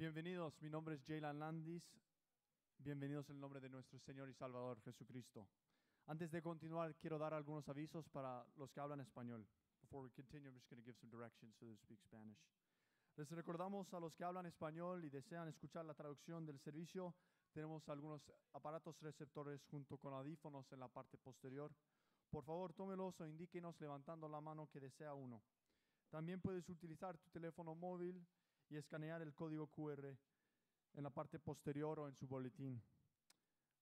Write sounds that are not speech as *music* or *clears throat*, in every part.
Bienvenidos, mi nombre es Jalen Landis. Bienvenidos en el nombre de nuestro Señor y Salvador Jesucristo. Antes de continuar, quiero dar algunos avisos para los que hablan español. Before we continue, I'm just going to give some directions to those who speak Spanish. Les recordamos a los que hablan español y desean escuchar la traducción del servicio, tenemos algunos aparatos receptores junto con audífonos en la parte posterior. Por favor, tómelos o indíquenos levantando la mano que desea uno. También puedes utilizar tu teléfono móvil y escanear el código QR en la parte posterior o en su boletín.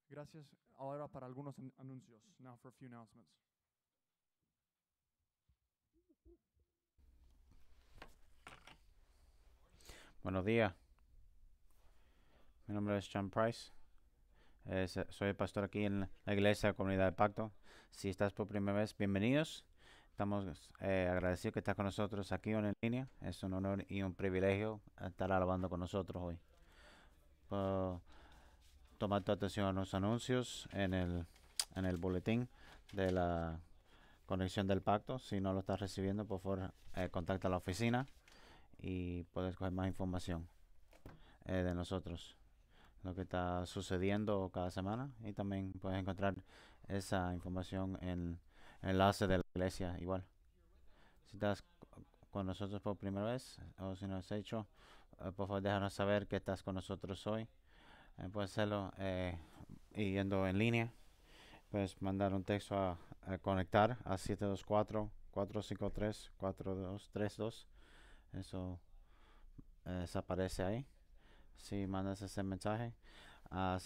Gracias. Ahora para algunos anuncios. Now for few Buenos días. Mi nombre es John Price. soy pastor aquí en la iglesia Comunidad de Pacto. Si estás por primera vez, bienvenidos. Estamos eh, agradecidos que estás con nosotros aquí en línea. Es un honor y un privilegio estar alabando con nosotros hoy. toma tu atención a los anuncios en el, en boletín de la conexión del pacto. Si no lo estás recibiendo, por favor, eh, contacta a la oficina y puedes coger más información eh, de nosotros. Lo que está sucediendo cada semana y también puedes encontrar esa información en enlace de la iglesia igual. Si estás con nosotros por primera vez o si no has hecho, eh, por favor déjanos saber que estás con nosotros hoy. Eh, puedes hacerlo eh, yendo en línea. Puedes mandar un texto a, conectar a 724-453-4232. Eso desaparece ahí. Si mandas ese mensaje a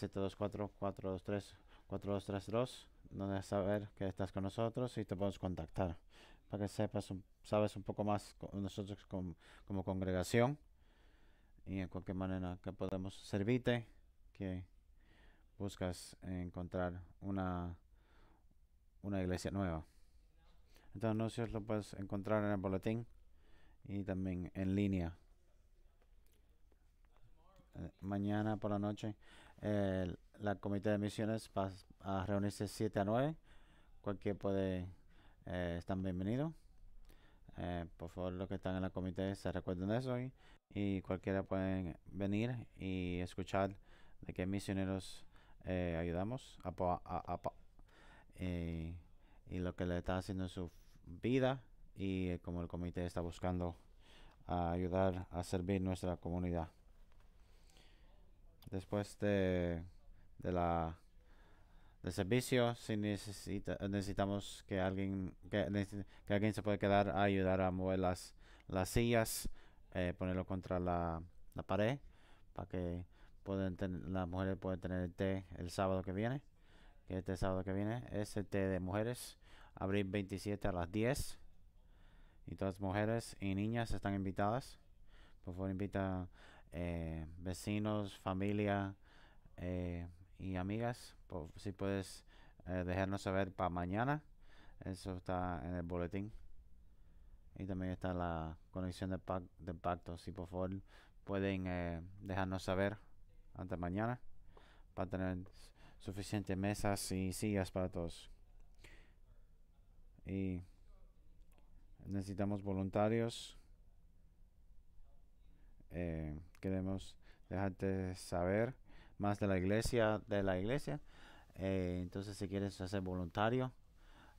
724-423-4232 donde saber que estás con nosotros y te podemos contactar para que sepas, sabes un poco más con nosotros como congregación y en cualquier manera que podemos servirte, que buscas encontrar una, una iglesia nueva. entonces anuncios lo puedes encontrar en el boletín y también en línea. Eh, mañana por la noche el, la comité de misiones va a reunirse 7 a 9. Cualquier puede, eh, estar están bienvenidos. Eh, por favor, los que están en la comité se recuerden de eso y, cualquiera pueden venir y escuchar de qué misioneros eh, ayudamos a, a, y lo que le está haciendo en su vida y como el comité está buscando ayudar a servir nuestra comunidad. Después de de la de servicio si necesita, necesitamos que alguien que, alguien se puede quedar a ayudar a mover las, las sillas eh, ponerlo contra la, la pared para que pueden tener las mujeres pueden tener el té el sábado que viene que este sábado que viene es el té de mujeres abril 27 a las 10 y todas mujeres y niñas están invitadas por favor invita eh, vecinos familia eh, y amigas, pues, si puedes eh, dejarnos saber para mañana. Eso está en el boletín. Y también está la conexión de, de pacto. Si por favor pueden eh, dejarnos saber antes mañana para tener suficientes mesas y sillas para todos. Y necesitamos voluntarios. Eh, queremos dejarte saber más de la iglesia de la iglesia eh, entonces si quieres ser voluntario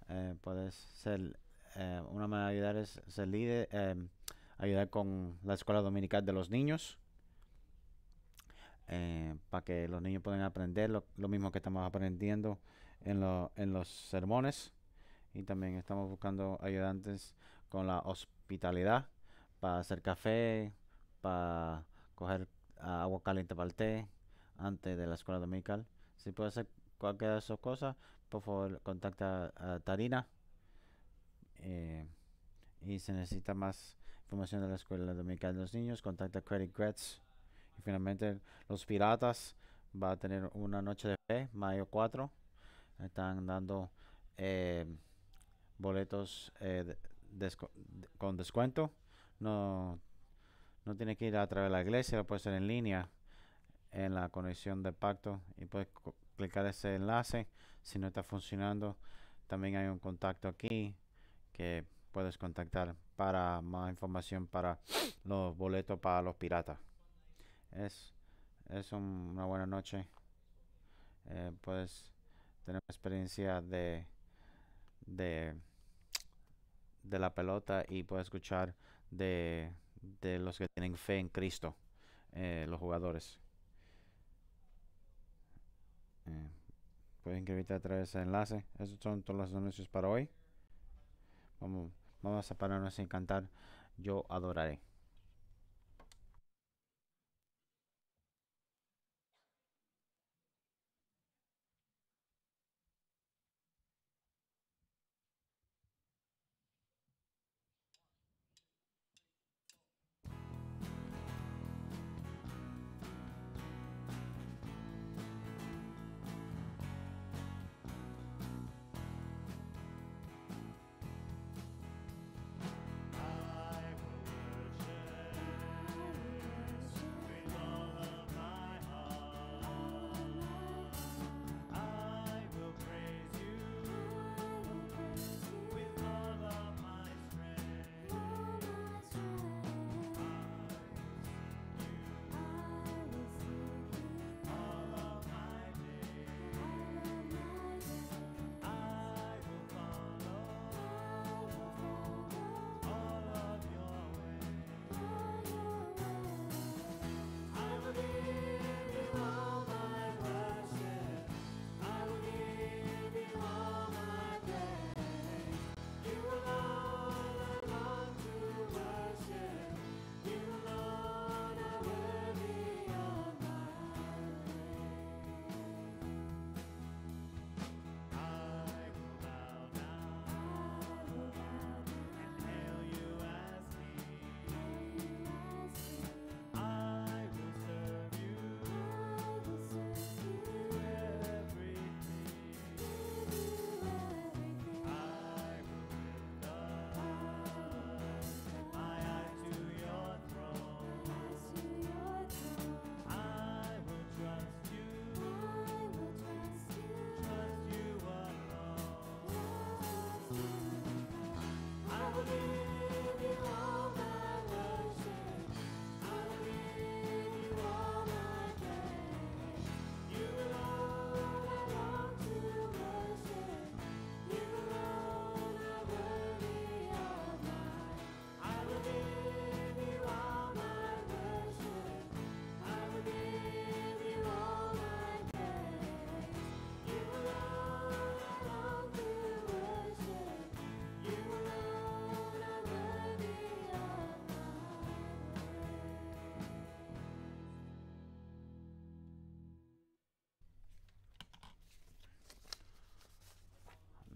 eh, puedes ser eh, una manera de ayudar es ser líder em, ayudar con la escuela dominical de los niños para que los niños puedan aprender lo, mismo que estamos aprendiendo en, lo, en los sermones y también estamos buscando ayudantes con la hospitalidad para hacer café para coger agua caliente para el té antes de la escuela dominical. Si puede hacer cualquiera de esas cosas, por favor contacta a Tarina. Eh, y si necesita más información de la escuela dominical de los niños, contacta a Credit Grets. Y finalmente, los piratas va a tener una noche de fe, mayo 4. Están dando eh, boletos eh, con descuento. No, no tiene que ir a través de la iglesia, puede ser en línea en la conexión de pacto y puedes clicar ese enlace si no está funcionando también hay un contacto aquí que puedes contactar para más información para *sniffs* los boletos para los piratas es, es una buena noche eh, puedes tener experiencia de, de de la pelota y puedes escuchar de, de los que tienen fe en Cristo eh, los jugadores eh, pueden gravitar a través de enlace. Esos son todos los anuncios para hoy. Vamos, vamos a pararnos a cantar. Yo adoraré.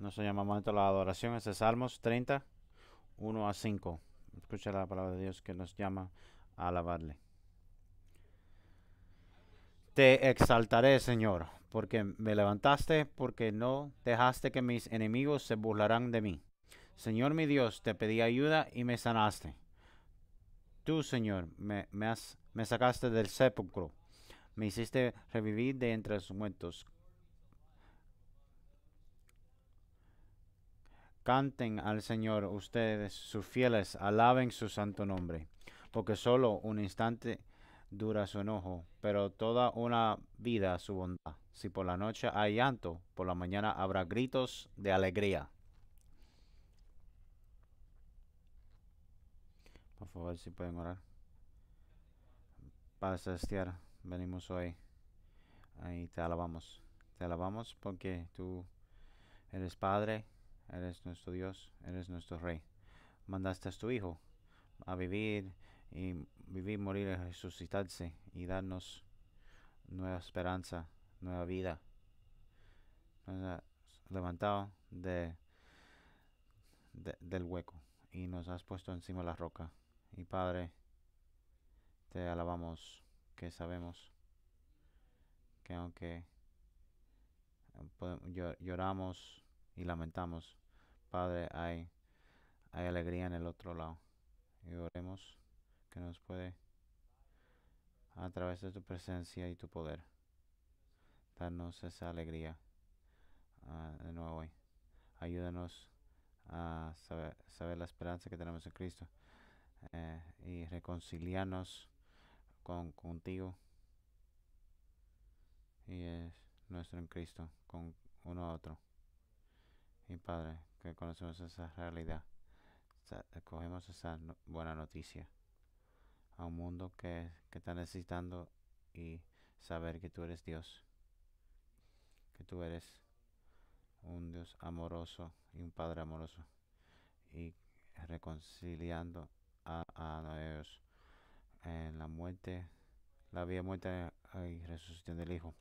Nos llamamos a la adoración. Es es Salmos 30, 1 a 5. Escucha la palabra de Dios que nos llama a alabarle. Te exaltaré, Señor, porque me levantaste, porque no dejaste que mis enemigos se burlaran de mí. Señor mi Dios, te pedí ayuda y me sanaste. Tú, Señor, me, me, has, me sacaste del sepulcro. Me hiciste revivir de entre los muertos Canten al Señor ustedes, sus fieles, alaben su santo nombre, porque solo un instante dura su enojo, pero toda una vida su bondad. Si por la noche hay llanto, por la mañana habrá gritos de alegría. Por favor, si pueden orar. Padre Celestial, venimos hoy y te alabamos. Te alabamos porque tú eres Padre, eres nuestro Dios, eres nuestro Rey. Mandaste a tu Hijo a vivir y vivir, morir y resucitarse y darnos nueva esperanza, nueva vida. Nos has levantado de, del hueco y nos has puesto encima de la roca. Y Padre, te alabamos que sabemos que aunque eh, lloramos, y lamentamos. Padre, hay, hay alegría en el otro lado. Y oremos que nos puede, a través de tu presencia y tu poder, darnos esa alegría ah, de nuevo hoy. Ayúdanos a saber, saber, la esperanza que tenemos en Cristo eh, y reconciliarnos con, contigo y es nuestro en Cristo, con uno a otro. Y Padre, que conocemos esa realidad, cogemos esa buena noticia a un mundo que, está necesitando y saber que tú eres Dios, que tú eres un Dios amoroso y un Padre amoroso y reconciliando a, a ellos en la muerte, la vida, muerte y resurrección del Hijo.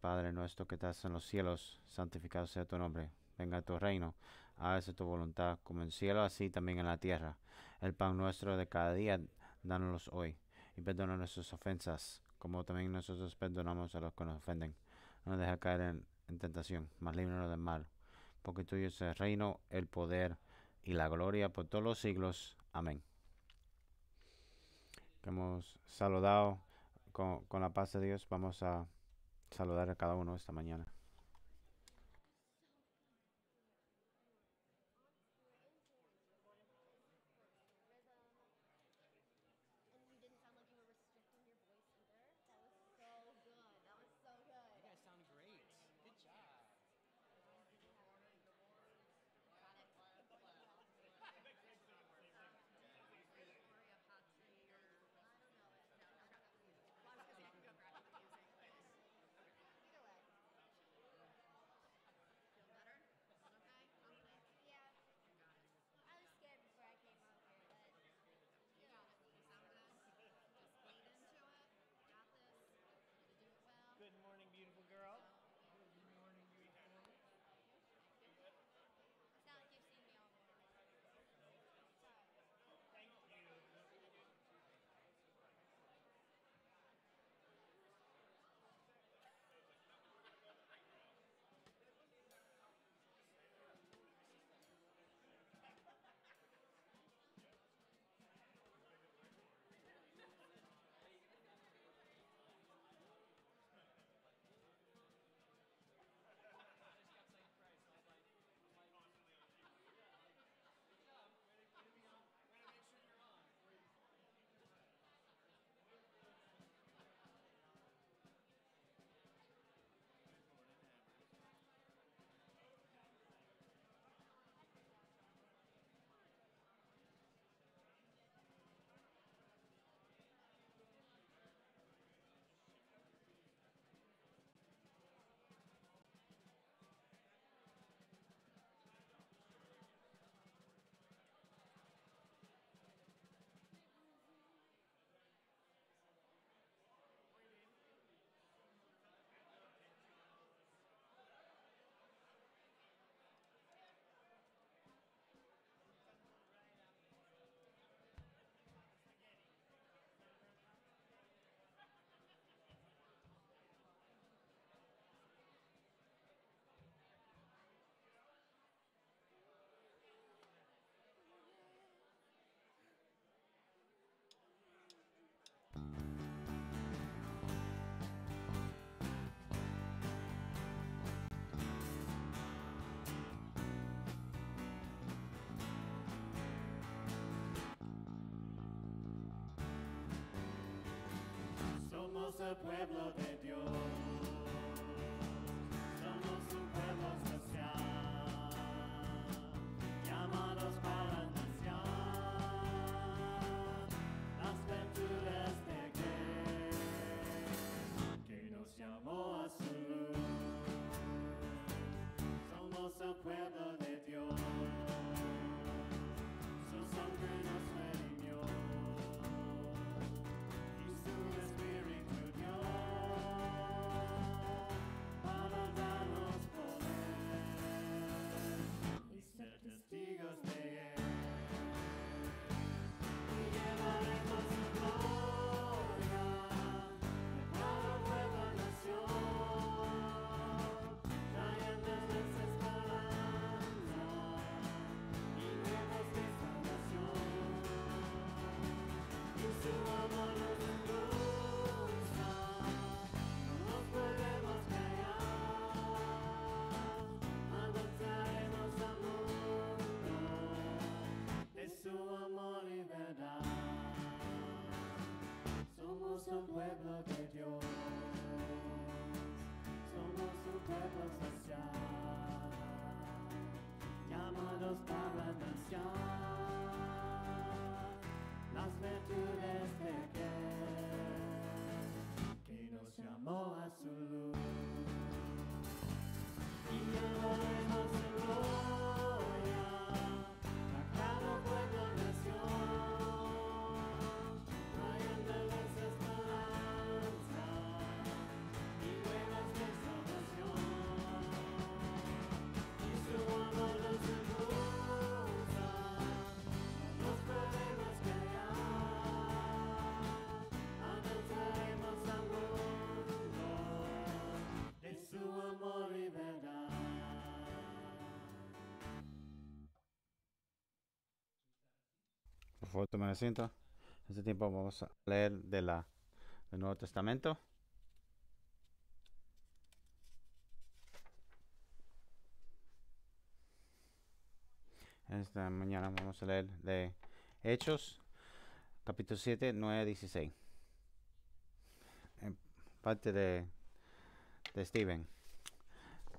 Padre nuestro que estás en los cielos, santificado sea tu nombre venga tu reino, hágase tu voluntad, como en cielo, así también en la tierra. El pan nuestro de cada día, dánoslo hoy, y perdona nuestras ofensas, como también nosotros perdonamos a los que nos ofenden. No nos deja caer en, tentación, mas líbranos del mal, porque tuyo es el reino, el poder y la gloria por todos los siglos. Amén. hemos saludado con, con la paz de Dios, vamos a saludar a cada uno esta mañana. pueblo de Dios. Somos un pueblo especial, llamados para anunciar las virtudes de que, que nos llamó. un pueblo favor tomen asiento. En este tiempo vamos a leer de la, del Nuevo Testamento. Esta mañana vamos a leer de Hechos, capítulo 7, 9, 16. En parte de, de Stephen.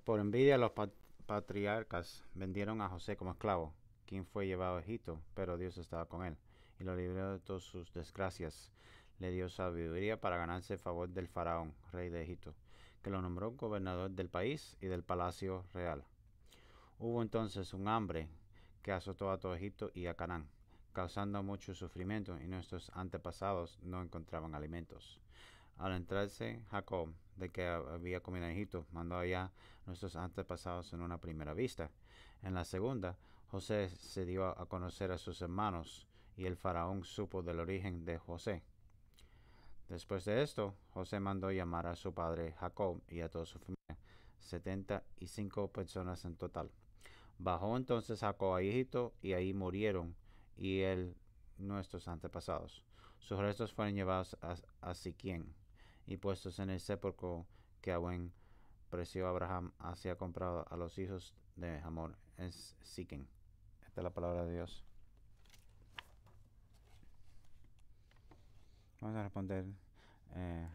Por envidia los patriarcas vendieron a José como esclavo quien fue llevado a Egipto, pero Dios estaba con él y lo libró de todas sus desgracias. Le dio sabiduría para ganarse el favor del faraón, rey de Egipto, que lo nombró gobernador del país y del palacio real. Hubo entonces un hambre que azotó a todo Egipto y a Canaán, causando mucho sufrimiento y nuestros antepasados no encontraban alimentos. Al entrarse Jacob de que había comido en Egipto, mandó allá nuestros antepasados en una primera vista. En la segunda, José se dio a conocer a sus hermanos y el faraón supo del origen de José. Después de esto, José mandó llamar a su padre Jacob y a toda su familia, 75 personas en total. Bajó entonces Jacob a Egipto y ahí murieron y él nuestros antepasados. Sus restos fueron llevados a, a y puestos en el sepulcro que a buen precio Abraham hacía comprado a los hijos de Hamor es Siquen Esta es la palabra de Dios. Vamos a responder eh,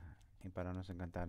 y para nos encantar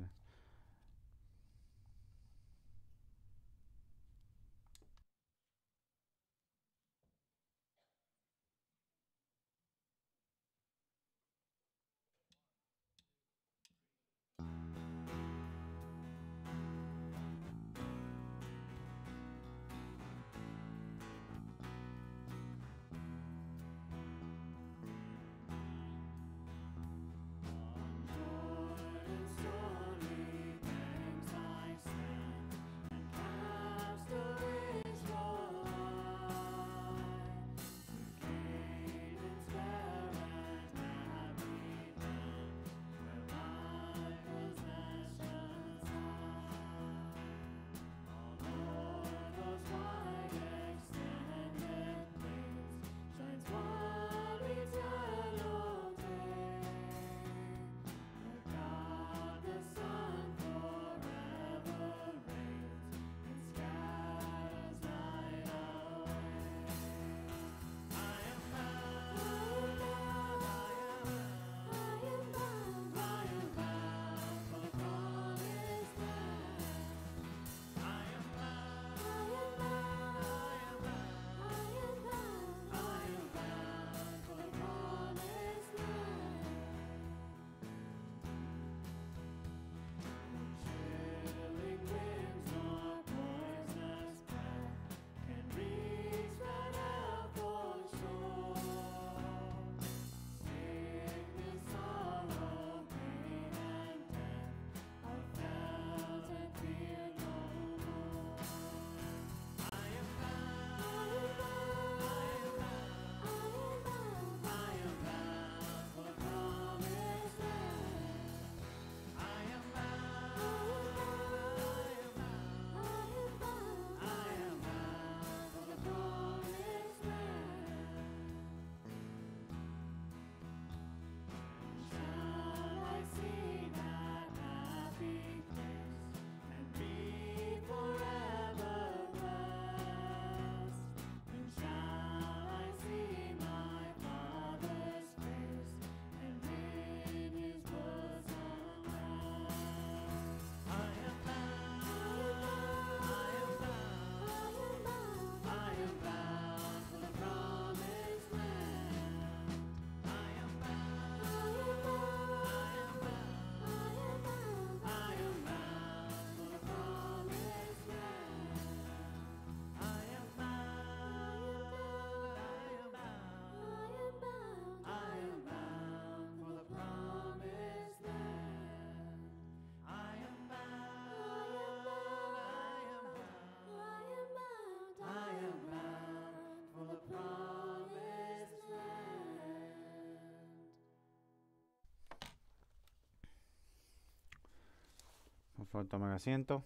favor tomen asiento.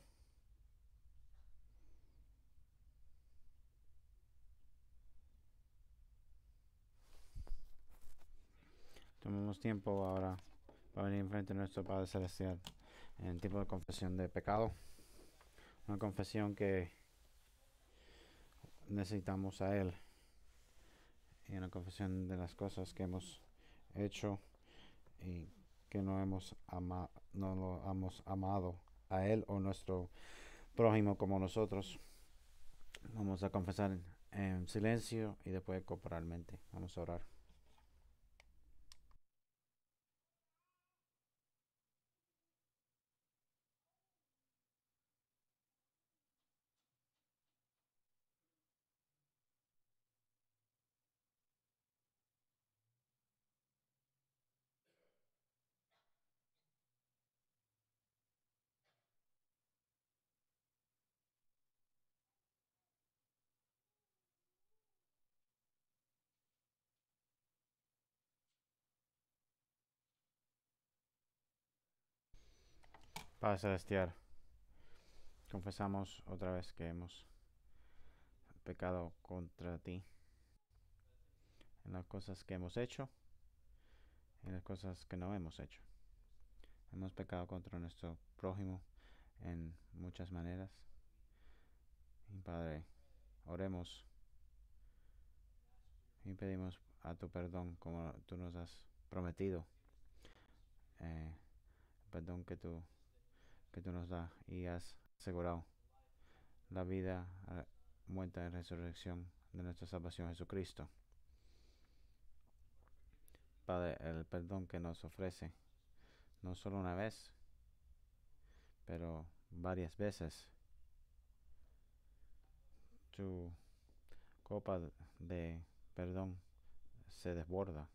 Tomemos tiempo ahora para venir frente a nuestro Padre Celestial en tipo de confesión de pecado. Una confesión que necesitamos a Él. Y una confesión de las cosas que hemos hecho y que no hemos no lo hemos amado a Él o nuestro prójimo como nosotros. Vamos a confesar en silencio y después corporalmente. Vamos a orar. Padre Celestial, confesamos otra vez que hemos pecado contra ti en las cosas que hemos hecho, en las cosas que no hemos hecho. Hemos pecado contra nuestro prójimo en muchas maneras. Padre, oremos y pedimos a tu perdón como tú nos has prometido. Eh, perdón que tú que tú nos das y has asegurado la vida, ah, muerta y resurrección de nuestra salvación Jesucristo. Padre, el perdón que nos ofrece, no solo una vez, pero varias veces. Tu copa de perdón se desborda.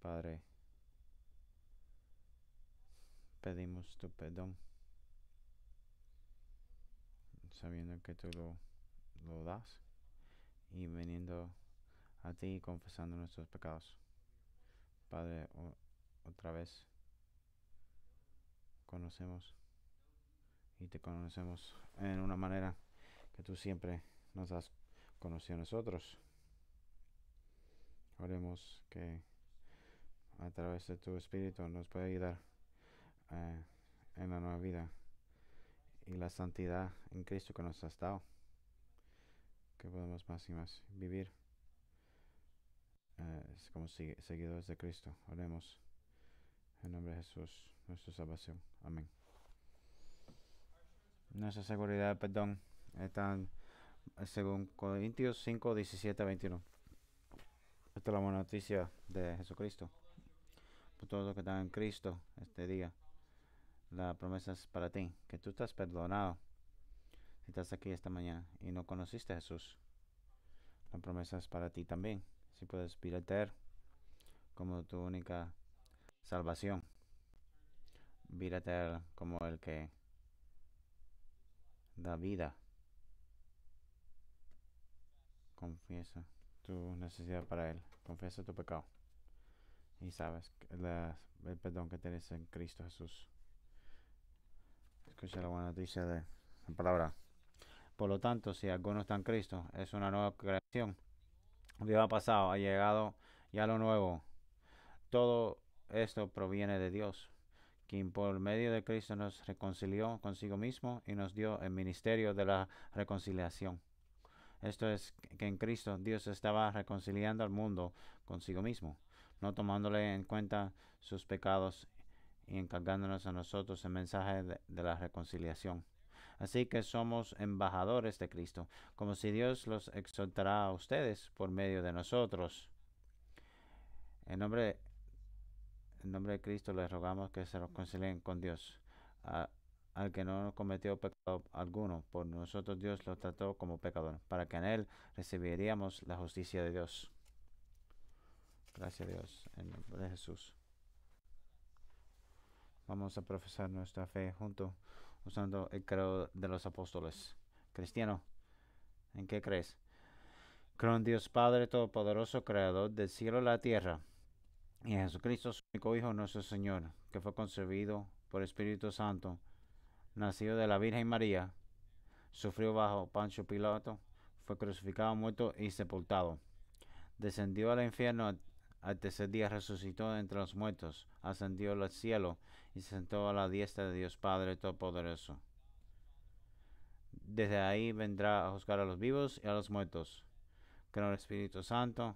Padre, pedimos tu perdón, sabiendo que tú lo, das y viniendo a ti confesando nuestros pecados. Padre, otra vez conocemos y te conocemos en una manera que tú siempre nos has conocido a nosotros. Oremos que a través de tu Espíritu nos pueda ayudar eh, en la nueva vida y la santidad en Cristo que nos ha estado que podemos más y más vivir eh, como seguidores de Cristo. Oremos en nombre de Jesús, nuestra salvación. Amén. Nuestra seguridad, perdón, están según Corintios 5, 17 21. Esta es la buena noticia de Jesucristo. Por todo lo que está en Cristo este día. La promesa es para ti, que tú estás perdonado. Si estás aquí esta mañana y no conociste a Jesús, la promesa es para ti también. Si puedes virater como tu única salvación. virater como el que da vida. Confiesa tu necesidad para Él. Confiesa tu pecado. Y sabes el perdón que tienes en Cristo Jesús. Escucha la buena noticia de la palabra. Por lo tanto, si alguno está en Cristo, es una nueva creación. ha pasado, ha llegado ya lo nuevo. Todo esto proviene de Dios, quien por medio de Cristo nos reconcilió consigo mismo y nos dio el ministerio de la reconciliación. Esto es que en Cristo Dios estaba reconciliando al mundo consigo mismo, no tomándole en cuenta sus pecados y encargándonos a nosotros el mensaje de, la reconciliación. Así que somos embajadores de Cristo, como si Dios los exhortara a ustedes por medio de nosotros. En nombre, nombre de Cristo les rogamos que se reconcilien con Dios. al que no cometió pecado alguno, por nosotros Dios lo trató como pecador, para que en él recibiríamos la justicia de Dios. Gracias Dios, en nombre de Jesús. Vamos a profesar nuestra fe junto usando el credo de los apóstoles. Cristiano, ¿en qué crees? Creo en Dios Padre Todopoderoso, Creador del cielo y la tierra, y en Jesucristo, su único Hijo, nuestro Señor, que fue concebido por Espíritu Santo, nacido de la Virgen María, sufrió bajo Pancho Pilato, fue crucificado, muerto y sepultado. Descendió al infierno al tercer día resucitó entre los muertos, ascendió al cielo y se sentó a la diestra de Dios Padre Todopoderoso. Desde ahí vendrá a juzgar a los vivos y a los muertos. Creo el Espíritu Santo,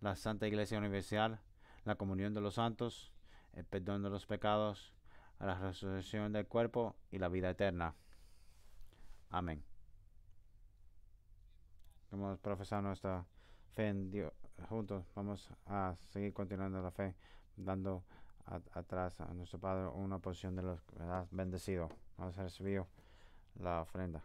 la Santa Iglesia Universal, la comunión de los santos, el perdón de los pecados, la resurrección del cuerpo y la vida eterna. Amén. Hemos profesado nuestra fe en Dios juntos vamos a seguir continuando la fe, dando atrás a nuestro Padre una posición de los bendecidos. Vamos a recibir la ofrenda.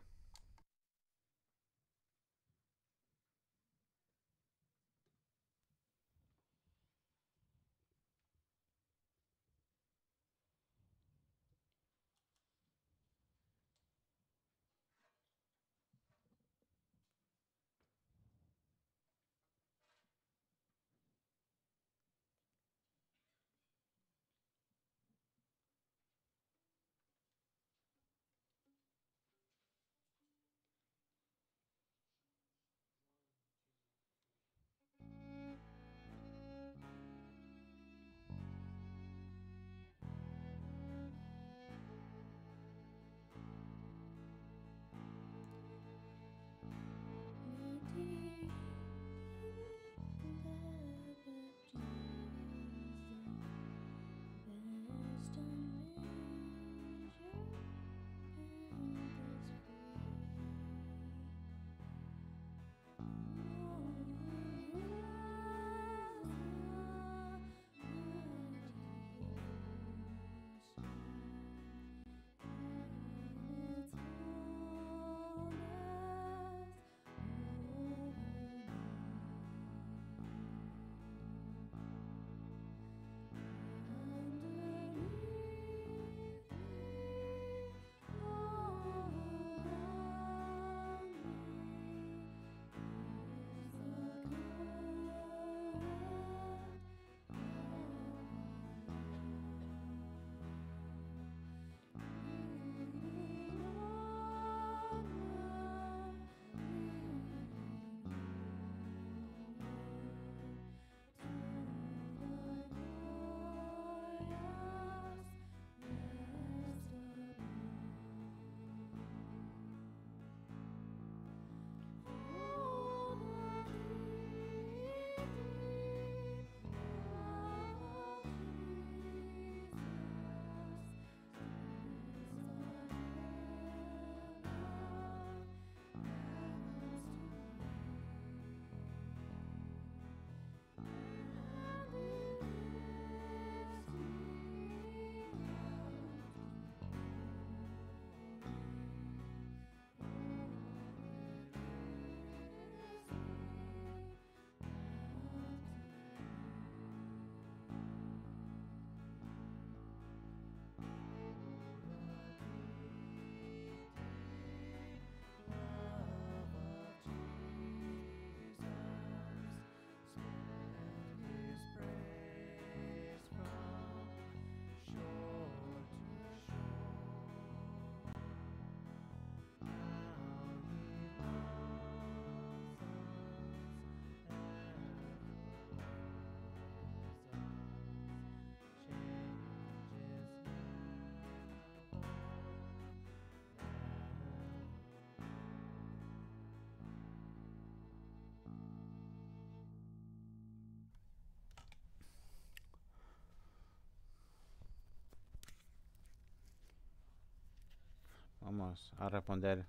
vamos a responder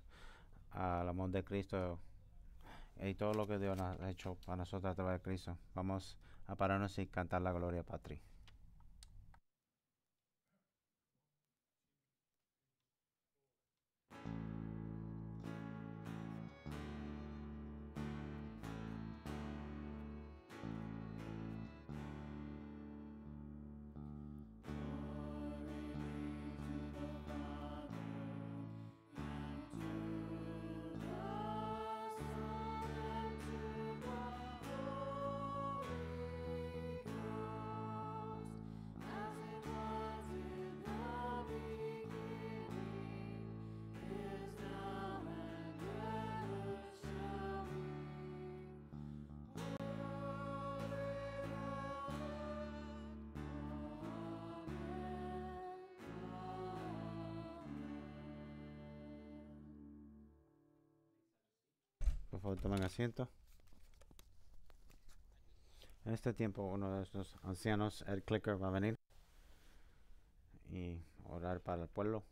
al amor de Cristo y todo lo que Dios nos ha hecho para nosotros a través de Cristo. Vamos a pararnos y cantar la gloria patria. Siento. En este tiempo uno de estos ancianos, el clicker, va a venir y orar para el pueblo.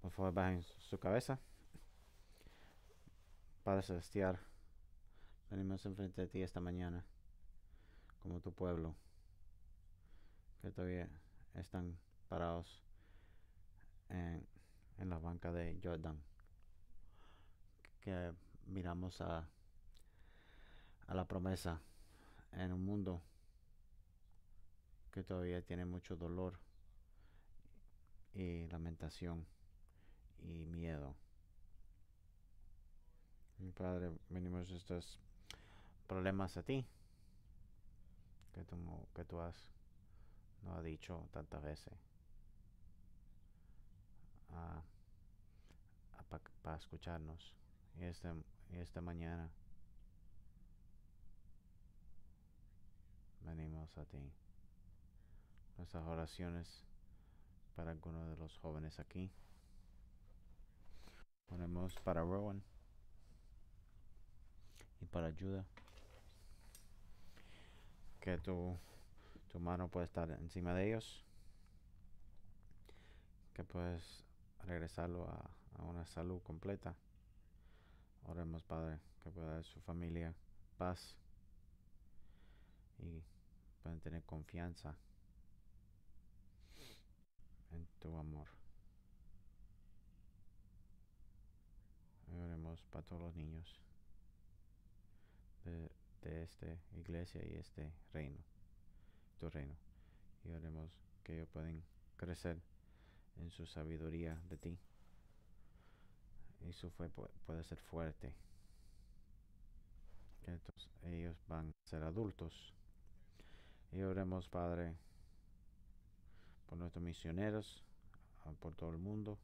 Por favor, bajen su cabeza. para Celestial, venimos enfrente de ti esta mañana como tu pueblo que todavía están parados en, la banca de Jordan. Que miramos a, a la promesa en un mundo que todavía tiene mucho dolor y lamentación y miedo. Mi Padre, venimos estos problemas a ti que tú, que tú has no ha dicho tantas veces. Ah, ah, para escucharnos y este, esta mañana venimos a ti. Nuestras oraciones para algunos de los jóvenes aquí. Ponemos para Rowan y para ayuda. Que tu tu mano puede estar encima de ellos, que puedes regresarlo a, una salud completa. Oremos, Padre, que pueda dar su familia paz y puedan tener confianza en tu amor. Oremos para todos los niños de esta iglesia y este reino tu reino. Y oremos que ellos pueden crecer en su sabiduría de ti. Y su fe puede ser fuerte. Que ellos van a ser adultos. Y oremos, Padre, por nuestros misioneros, por todo el mundo,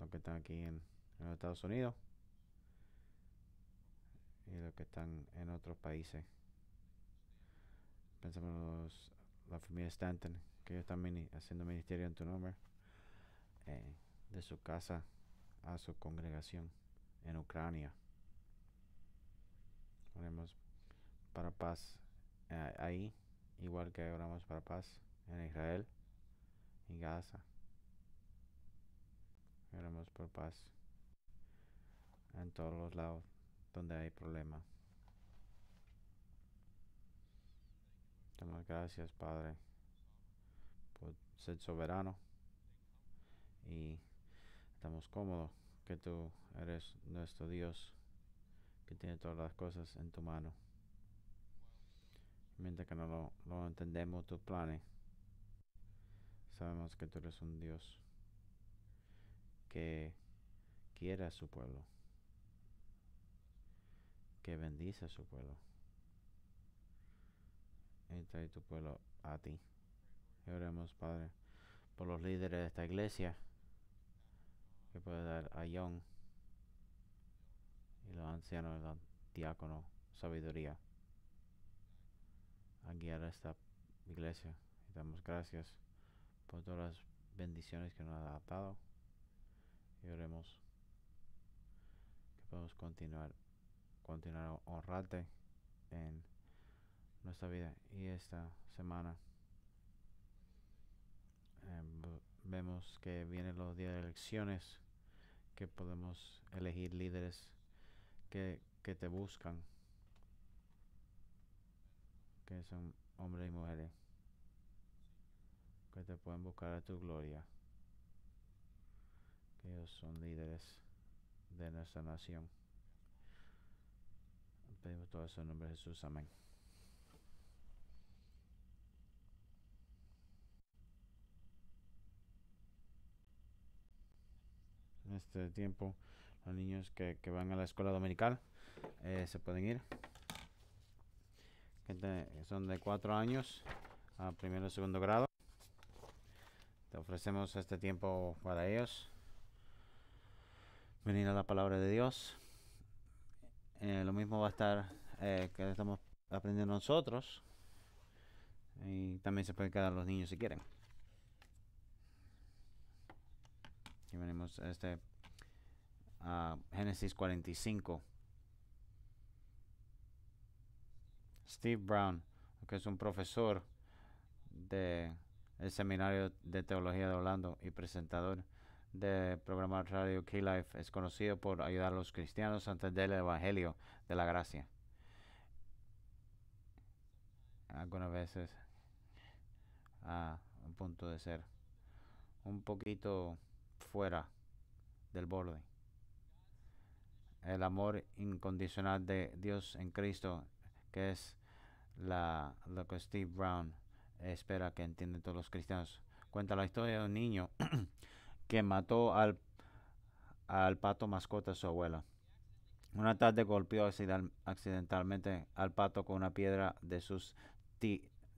los que están aquí en, los Estados Unidos y los que están en otros países pensamos la familia Stanton, que ellos están haciendo ministerio en tu nombre, eh, de su casa a su congregación en Ucrania. Oremos para paz eh, ahí, igual que oramos para paz en Israel y Gaza. Oremos por paz en todos los lados donde hay problemas. Damos gracias, Padre, por ser soberano y estamos cómodos que tú eres nuestro Dios, que tiene todas las cosas en tu mano. Mientras que no lo, no entendemos tus planes, sabemos que tú eres un Dios que quiere a su pueblo, que bendice a su pueblo y tu pueblo a ti. Y oremos, Padre, por los líderes de esta iglesia que puede dar a John y los ancianos, los diácono sabiduría a guiar a esta iglesia. Y damos gracias por todas las bendiciones que nos ha dado. Y oremos que podamos continuar, continuar a honrarte en nuestra vida. Y esta semana em, vemos que vienen los días de elecciones, que podemos elegir líderes que, que te buscan, que son hombres y mujeres, que te pueden buscar a tu gloria, que ellos son líderes de nuestra nación. Pedimos todo eso en nombre de Jesús. Amén. este tiempo los niños que, van a la escuela dominical eh, se pueden ir. son de cuatro años a primero y segundo grado. Te ofrecemos este tiempo para ellos. Venir a la palabra de Dios. Eh, lo mismo va a estar eh, que estamos aprendiendo nosotros. Y también se pueden quedar los niños si quieren. Y venimos a este Génesis 45. Steve Brown, que es un profesor del el Seminario de Teología de Orlando y presentador de programa radio Key Life, es conocido por ayudar a los cristianos a entender el Evangelio de la Gracia. Algunas veces a un punto de ser un poquito fuera del borde. El amor incondicional de Dios en Cristo, que es la, lo que Steve Brown espera que entiendan todos los cristianos. Cuenta la historia de un niño *clears throat* que mató al, al pato mascota de su abuela. Una tarde golpeó accidentalmente al pato con una piedra de sus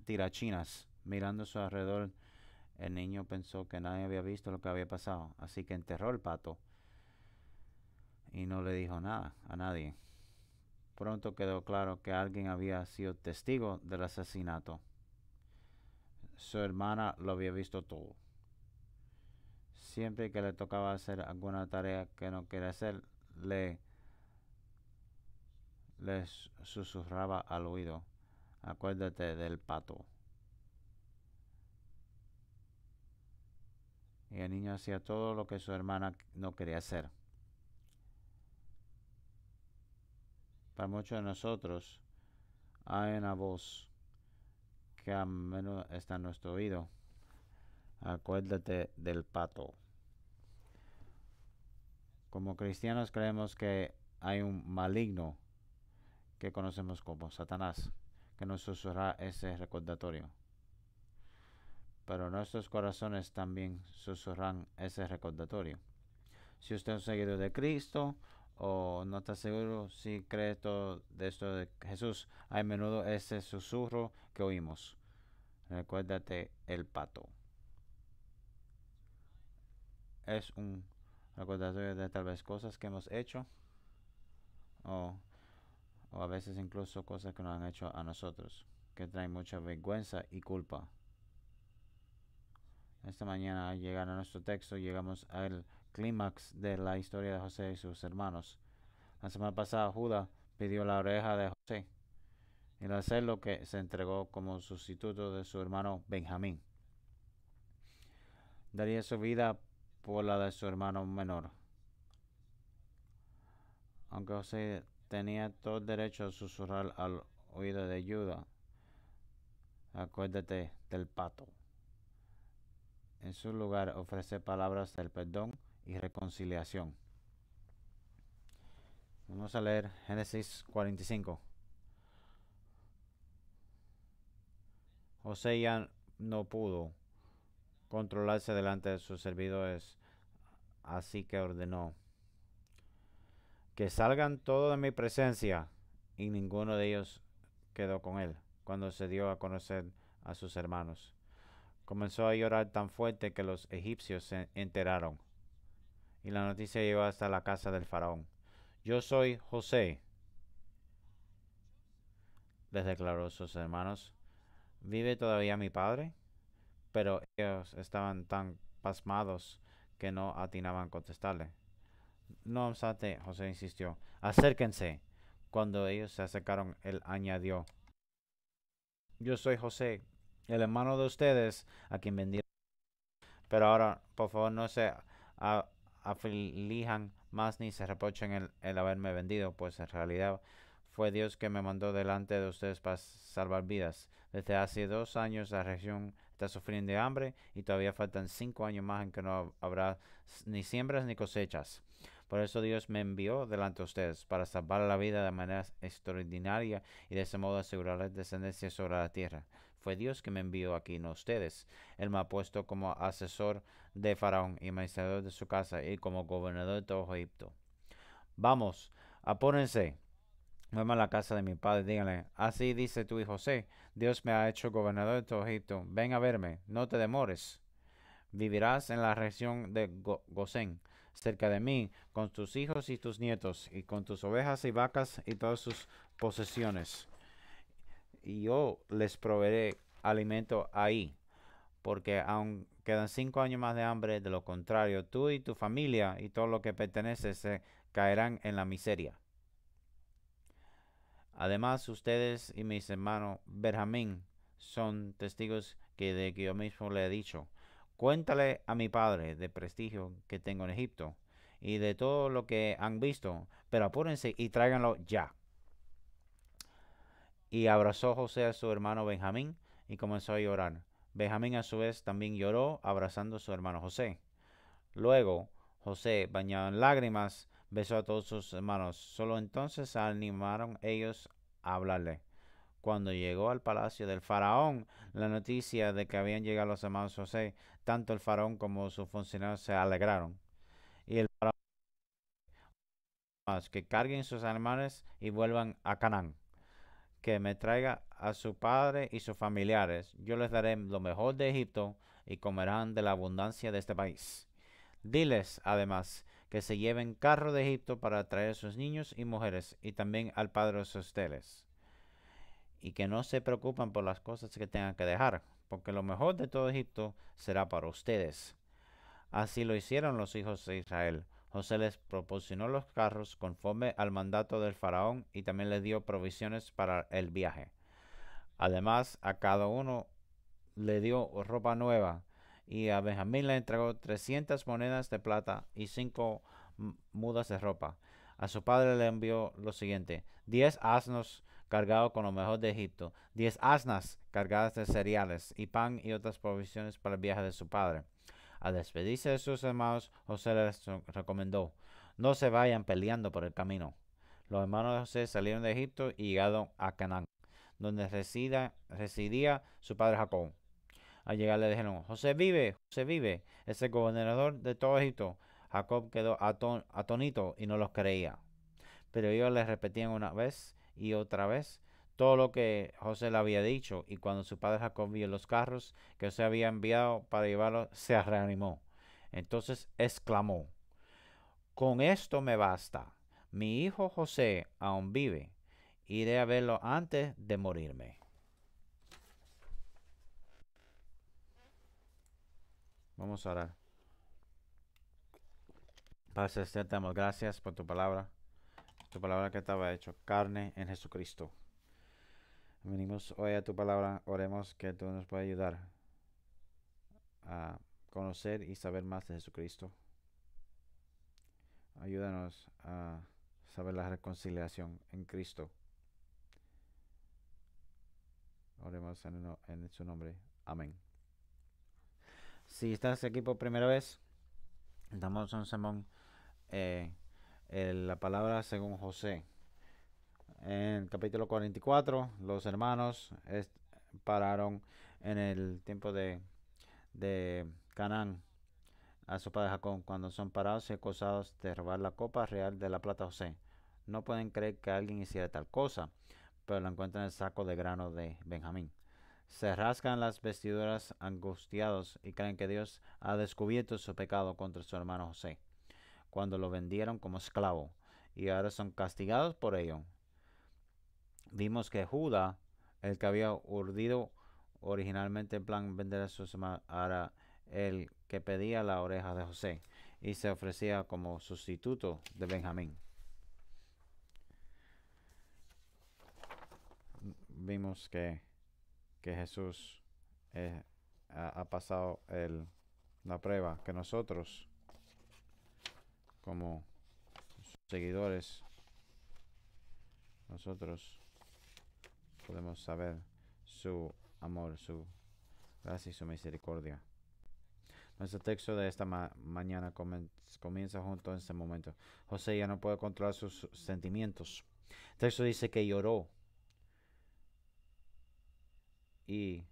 tirachinas. Mirando a su alrededor, el niño pensó que nadie había visto lo que había pasado, así que enterró el pato y no le dijo nada a nadie. Pronto quedó claro que alguien había sido testigo del asesinato. Su hermana lo había visto todo. Siempre que le tocaba hacer alguna tarea que no quería hacer, le susurraba al oído, acuérdate del pato. Y el niño hacía todo lo que su hermana no quería hacer. Para muchos de nosotros hay una voz que a menos está en nuestro oído. Acuérdate del pato. Como cristianos creemos que hay un maligno que conocemos como Satanás, que nos susurra ese recordatorio pero nuestros corazones también susurran ese recordatorio. Si usted es un de Cristo o no está seguro si cree todo de esto de Jesús, hay menudo ese susurro que oímos. Recuérdate el pato. Es un recordatorio de tal vez cosas que hemos hecho o, o a veces incluso cosas que nos han hecho a nosotros, que traen mucha vergüenza y culpa. Esta mañana, al llegar a nuestro texto, llegamos al clímax de la historia de José y sus hermanos. La semana pasada, Judas pidió la oreja de José. Y hacer lo que se entregó como sustituto de su hermano Benjamín. Daría su vida por la de su hermano menor. Aunque José tenía todo derecho a susurrar al oído de Judas, acuérdate del pato. En su lugar ofrece palabras del perdón y reconciliación. Vamos a leer Génesis 45. José ya no pudo controlarse delante de sus servidores, así que ordenó que salgan todos de mi presencia, y ninguno de ellos quedó con él cuando se dio a conocer a sus hermanos. Comenzó a llorar tan fuerte que los egipcios se enteraron. Y la noticia llegó hasta la casa del faraón. Yo soy José, les declaró sus hermanos. ¿Vive todavía mi padre? Pero ellos estaban tan pasmados que no atinaban a contestarle. No obstante, José insistió, acérquense. Cuando ellos se acercaron, él añadió, yo soy José, el hermano de ustedes a quien vendieron. Pero ahora, por favor, no se aflijan más ni se reprochen el, haberme vendido, pues en realidad fue Dios que me mandó delante de ustedes para salvar vidas. Desde hace dos años la región está sufriendo de hambre y todavía faltan cinco años más en que no habrá ni siembras ni cosechas. Por eso Dios me envió delante de ustedes para salvar la vida de manera extraordinaria y de ese modo asegurar la descendencia sobre la tierra. Fue Dios que me envió aquí, no ustedes. Él me ha puesto como asesor de Faraón y maestrador de su casa y como gobernador de todo Egipto. Vamos, apórense. Vamos a la casa de mi padre, díganle, así dice tu hijo José, Dios me ha hecho gobernador de todo Egipto, ven a verme, no te demores. Vivirás en la región de Gosén, cerca de mí, con tus hijos y tus nietos, y con tus ovejas y vacas y todas sus posesiones y yo les proveeré alimento ahí, porque aún quedan cinco años más de hambre, de lo contrario, tú y tu familia y todo lo que pertenece se caerán en la miseria. Además, ustedes y mis hermanos Benjamín son testigos que de que yo mismo le he dicho. Cuéntale a mi padre de prestigio que tengo en Egipto y de todo lo que han visto, pero apúrense y tráiganlo ya. Y abrazó José a su hermano Benjamín y comenzó a llorar. Benjamín a su vez también lloró abrazando a su hermano José. Luego José, bañado en lágrimas, besó a todos sus hermanos. Solo entonces animaron ellos a hablarle. Cuando llegó al palacio del faraón, la noticia de que habían llegado los hermanos José, tanto el faraón como sus funcionarios se alegraron. Y el faraón que carguen sus animales y vuelvan a Canaán que me traiga a su padre y sus familiares. Yo les daré lo mejor de Egipto y comerán de la abundancia de este país. Diles, además, que se lleven carro de Egipto para traer a sus niños y mujeres y también al padre de sus Y que no se preocupen por las cosas que tengan que dejar, porque lo mejor de todo Egipto será para ustedes. Así lo hicieron los hijos de Israel José les proporcionó los carros conforme al mandato del faraón y también les dio provisiones para el viaje. Además, a cada uno le dio ropa nueva y a Benjamín le entregó 300 monedas de plata y cinco mudas de ropa. A su padre le envió lo siguiente, 10 asnos cargados con lo mejor de Egipto, 10 asnas cargadas de cereales y pan y otras provisiones para el viaje de su padre. Al despedirse de sus hermanos, José les recomendó, no se vayan peleando por el camino. Los hermanos de José salieron de Egipto y llegaron a Canaán, donde residía su padre Jacob. Al llegar le dijeron, José vive, José vive, es el gobernador de todo Egipto. Jacob quedó atónito y no los creía. Pero ellos le repetían una vez y otra vez todo lo que José le había dicho, y cuando su padre Jacob vio los carros que se había enviado para llevarlo, se reanimó. Entonces exclamó, con esto me basta. Mi hijo José aún vive. Iré a verlo antes de morirme. Vamos a orar. Padre damos gracias por tu palabra. Tu palabra que estaba hecho carne en Jesucristo. Venimos hoy a tu palabra, oremos que tú nos puedas ayudar a conocer y saber más de Jesucristo. Ayúdanos a saber la reconciliación en Cristo. Oremos en, su nombre. Amén. Si estás aquí por primera vez, damos un sermón, eh, eh, la palabra según José en el capítulo 44, los hermanos pararon en el tiempo de, Canaán a su padre Jacob, cuando son parados y acosados de robar la copa real de la plata José. No pueden creer que alguien hiciera tal cosa, pero lo encuentran en el saco de grano de Benjamín. Se rascan las vestiduras angustiados y creen que Dios ha descubierto su pecado contra su hermano José, cuando lo vendieron como esclavo, y ahora son castigados por ello vimos que Judá, el que había urdido originalmente el plan vender a sus hermanos, era el que pedía la oreja de José y se ofrecía como sustituto de Benjamín. Vimos que, Jesús eh, ha, ha, pasado el, la prueba que nosotros, como seguidores, nosotros podemos saber su amor, su gracia y su misericordia. Nuestro texto de esta mañana comienza junto en este momento. José ya no puede controlar sus sentimientos. El texto dice que lloró y,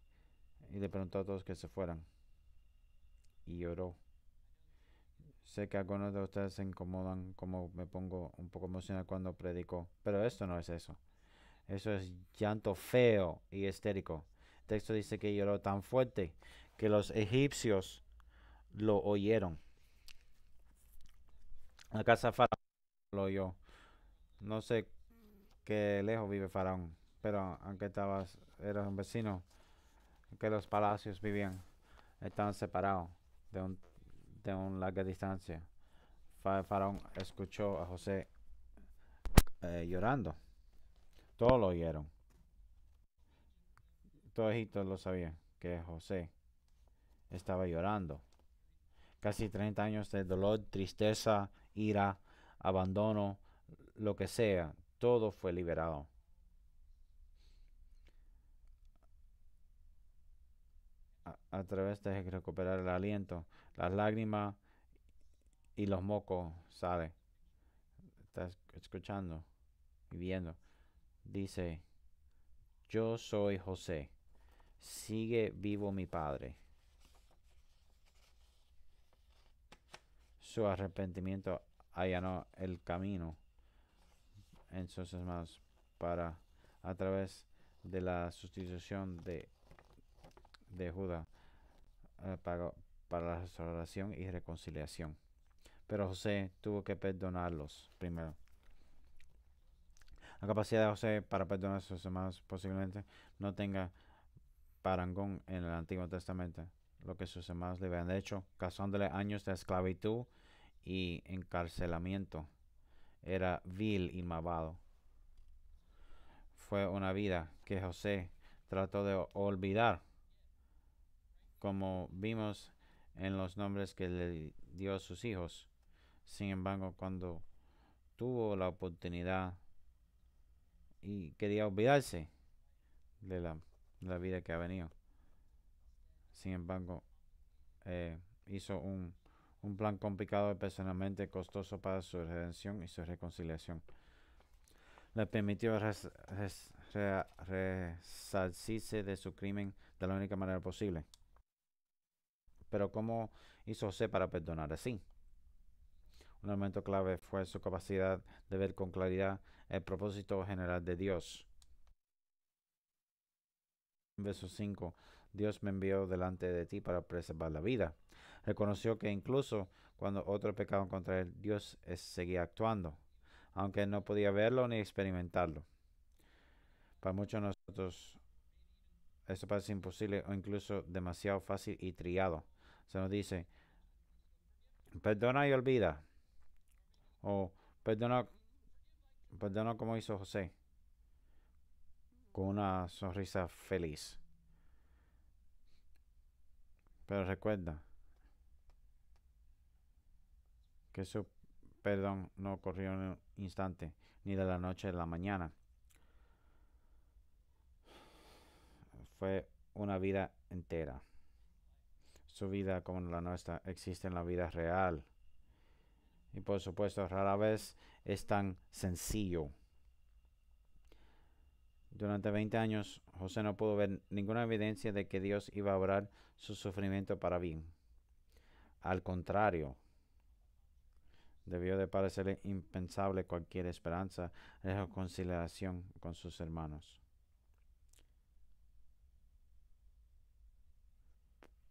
y le preguntó a todos que se fueran. Y lloró. Sé que algunos de ustedes se incomodan como me pongo un poco emocional cuando predico, pero esto no es eso. Eso es llanto feo y estérico. El texto dice que lloró tan fuerte que los egipcios lo oyeron. La casa de Faraón lo oyó. No sé qué lejos vive Faraón, pero aunque estabas, eras un vecino, que los palacios vivían, estaban separados de, un, de una larga distancia. Faraón escuchó a José eh, llorando. Todos lo oyeron. Todo Egipto lo sabía que José estaba llorando. Casi 30 años de dolor, tristeza, ira, abandono, lo que sea, todo fue liberado. A, través de recuperar el aliento, las lágrimas y los mocos sale. Estás escuchando y viendo dice, yo soy José, sigue vivo mi padre. Su arrepentimiento allanó el camino en sus hermanos para, a través de la sustitución de, de Judá, eh, para, para la restauración y reconciliación. Pero José tuvo que perdonarlos primero. La capacidad de José para perdonar a sus hermanos posiblemente no tenga parangón en el Antiguo Testamento, lo que sus hermanos le habían hecho, casándole años de esclavitud y encarcelamiento. Era vil y malvado. Fue una vida que José trató de olvidar, como vimos en los nombres que le dio a sus hijos. Sin embargo, cuando tuvo la oportunidad y quería olvidarse de la, vida que ha venido. Sin embargo, eh, hizo un, plan complicado y personalmente costoso para su redención y su reconciliación. Le permitió res, resarcirse de su crimen de la única manera posible. Pero ¿cómo hizo José para perdonar así? Un elemento clave fue su capacidad de ver con claridad el propósito general de Dios. Verso 5. Dios me envió delante de ti para preservar la vida. Reconoció que incluso cuando otros pecaban contra él, Dios seguía actuando, aunque no podía verlo ni experimentarlo. Para muchos de nosotros, esto parece imposible o incluso demasiado fácil y triado. Se nos dice, perdona y olvida. O perdonó pues perdona pues como hizo José, con una sonrisa feliz. Pero recuerda que su perdón no ocurrió en un instante, ni de la noche a la mañana. Fue una vida entera. Su vida como la nuestra existe en la vida real. Y por supuesto, rara vez es tan sencillo. Durante 20 años, José no pudo ver ninguna evidencia de que Dios iba a obrar su sufrimiento para bien. Al contrario, debió de parecerle impensable cualquier esperanza de reconciliación con sus hermanos.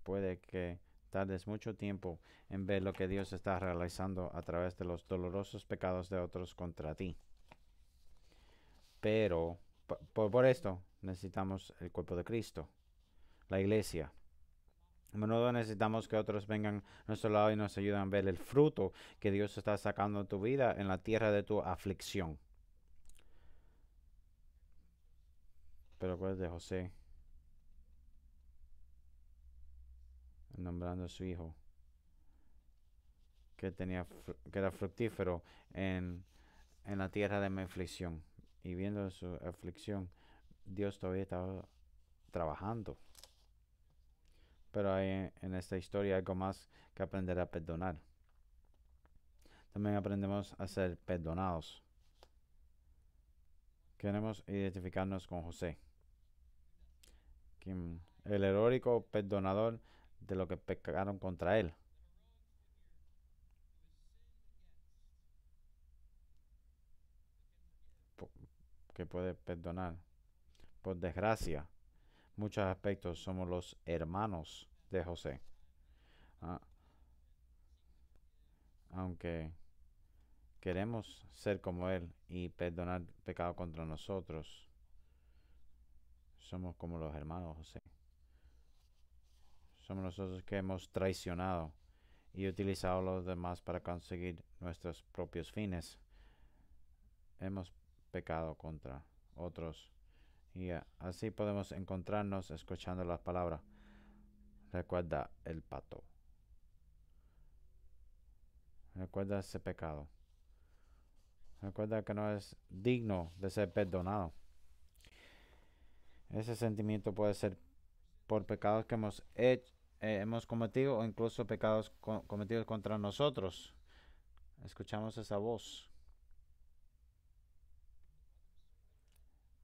Puede que tardes mucho tiempo en ver lo que Dios está realizando a través de los dolorosos pecados de otros contra ti. Pero por, esto necesitamos el cuerpo de Cristo, la iglesia. A menudo necesitamos que otros vengan a nuestro lado y nos ayuden a ver el fruto que Dios está sacando en tu vida en la tierra de tu aflicción. Pero acuérdate, José, nombrando a su hijo, que, tenía, que era fructífero en, la tierra de mi aflicción. Y viendo su aflicción, Dios todavía estaba trabajando. Pero hay en esta historia algo más que aprender a perdonar. También aprendemos a ser perdonados. Queremos identificarnos con José, el heroico perdonador de lo que pecaron contra él. que puede perdonar. Por desgracia, muchos aspectos somos los hermanos de José. Ah. aunque queremos ser como Él y perdonar pecado contra nosotros, somos como los hermanos José. Somos nosotros que hemos traicionado y utilizado a los demás para conseguir nuestros propios fines. Hemos pecado contra otros. Y eh, así podemos encontrarnos escuchando las palabras. Recuerda el pato. Recuerda ese pecado. Recuerda que no es digno de ser perdonado. Ese sentimiento puede ser por pecados que hemos hecho eh, hemos cometido o incluso pecados cometidos contra nosotros. Escuchamos esa voz.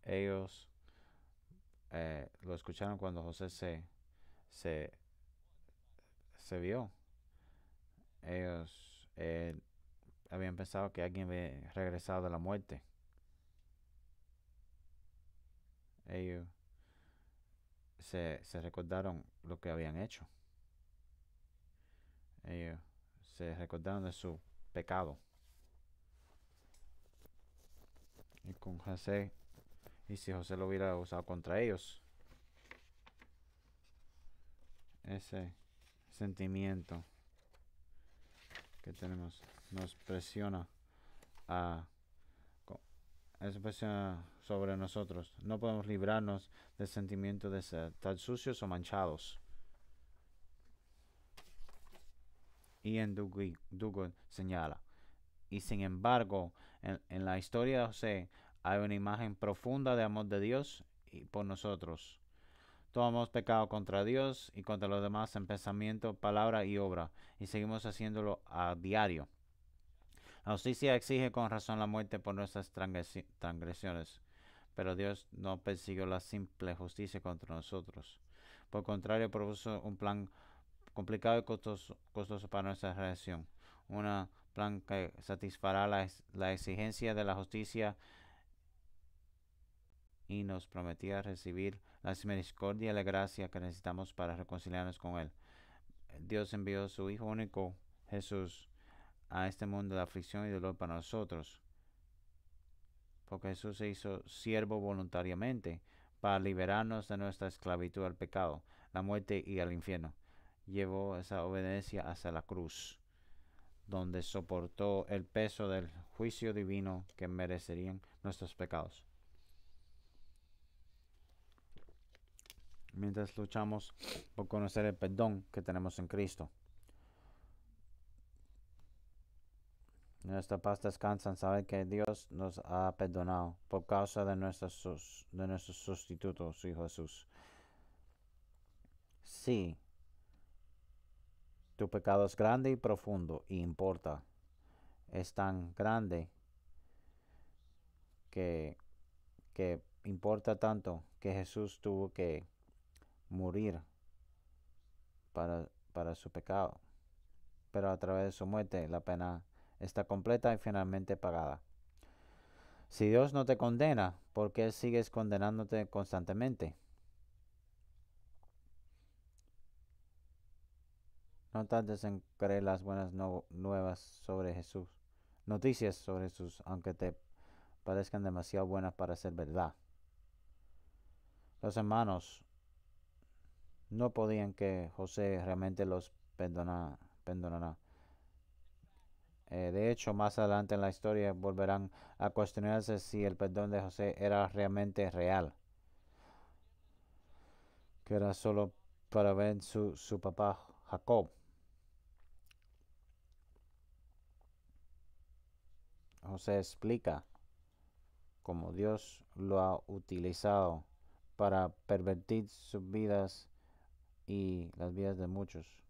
Ellos eh, lo escucharon cuando José se, se, se vio. Ellos eh, habían pensado que alguien había regresado de la muerte. Ellos se, se recordaron lo que habían hecho. Ellos se recordaron de su pecado. Y con José, y si José lo hubiera usado contra ellos, ese sentimiento que tenemos nos presiona a... Eso presiona sobre nosotros. No podemos librarnos del sentimiento de ser tan sucios o manchados. Ian Dugo señala. Y sin embargo, en, la historia de José hay una imagen profunda de amor de Dios y por nosotros. Todos hemos pecado contra Dios y contra los demás en pensamiento, palabra y obra, y seguimos haciéndolo a diario. La justicia exige con razón la muerte por nuestras transgresiones. Pero Dios no persiguió la simple justicia contra nosotros. Por contrario, propuso un plan complicado y costoso, para nuestra reacción. Un plan que satisfará la, la exigencia de la justicia y nos prometía recibir la misericordia y la gracia que necesitamos para reconciliarnos con Él. Dios envió a su Hijo único, Jesús, a este mundo de aflicción y dolor para nosotros. Jesús se hizo siervo voluntariamente para liberarnos de nuestra esclavitud al pecado, la muerte y al infierno. Llevó esa obediencia hasta la cruz, donde soportó el peso del juicio divino que merecerían nuestros pecados. Mientras luchamos por conocer el perdón que tenemos en Cristo. Nuestra paz descansa en saber que Dios nos ha perdonado por causa de, nuestros, de nuestro sustituto, su Hijo Jesús. Sí, tu pecado es grande y profundo y importa. Es tan grande que, que importa tanto que Jesús tuvo que morir para, para su pecado. Pero a través de su muerte la pena está completa y finalmente pagada. Si Dios no te condena, ¿por qué sigues condenándote constantemente? No tardes en creer las buenas nuevas sobre Jesús, noticias sobre Jesús, aunque te parezcan demasiado buenas para ser verdad. Los hermanos no podían que José realmente los perdonara. Eh, de hecho, más adelante en la historia volverán a cuestionarse si el perdón de José era realmente real, que era solo para ver su, su papá Jacob. José explica cómo Dios lo ha utilizado para pervertir sus vidas y las vidas de muchos.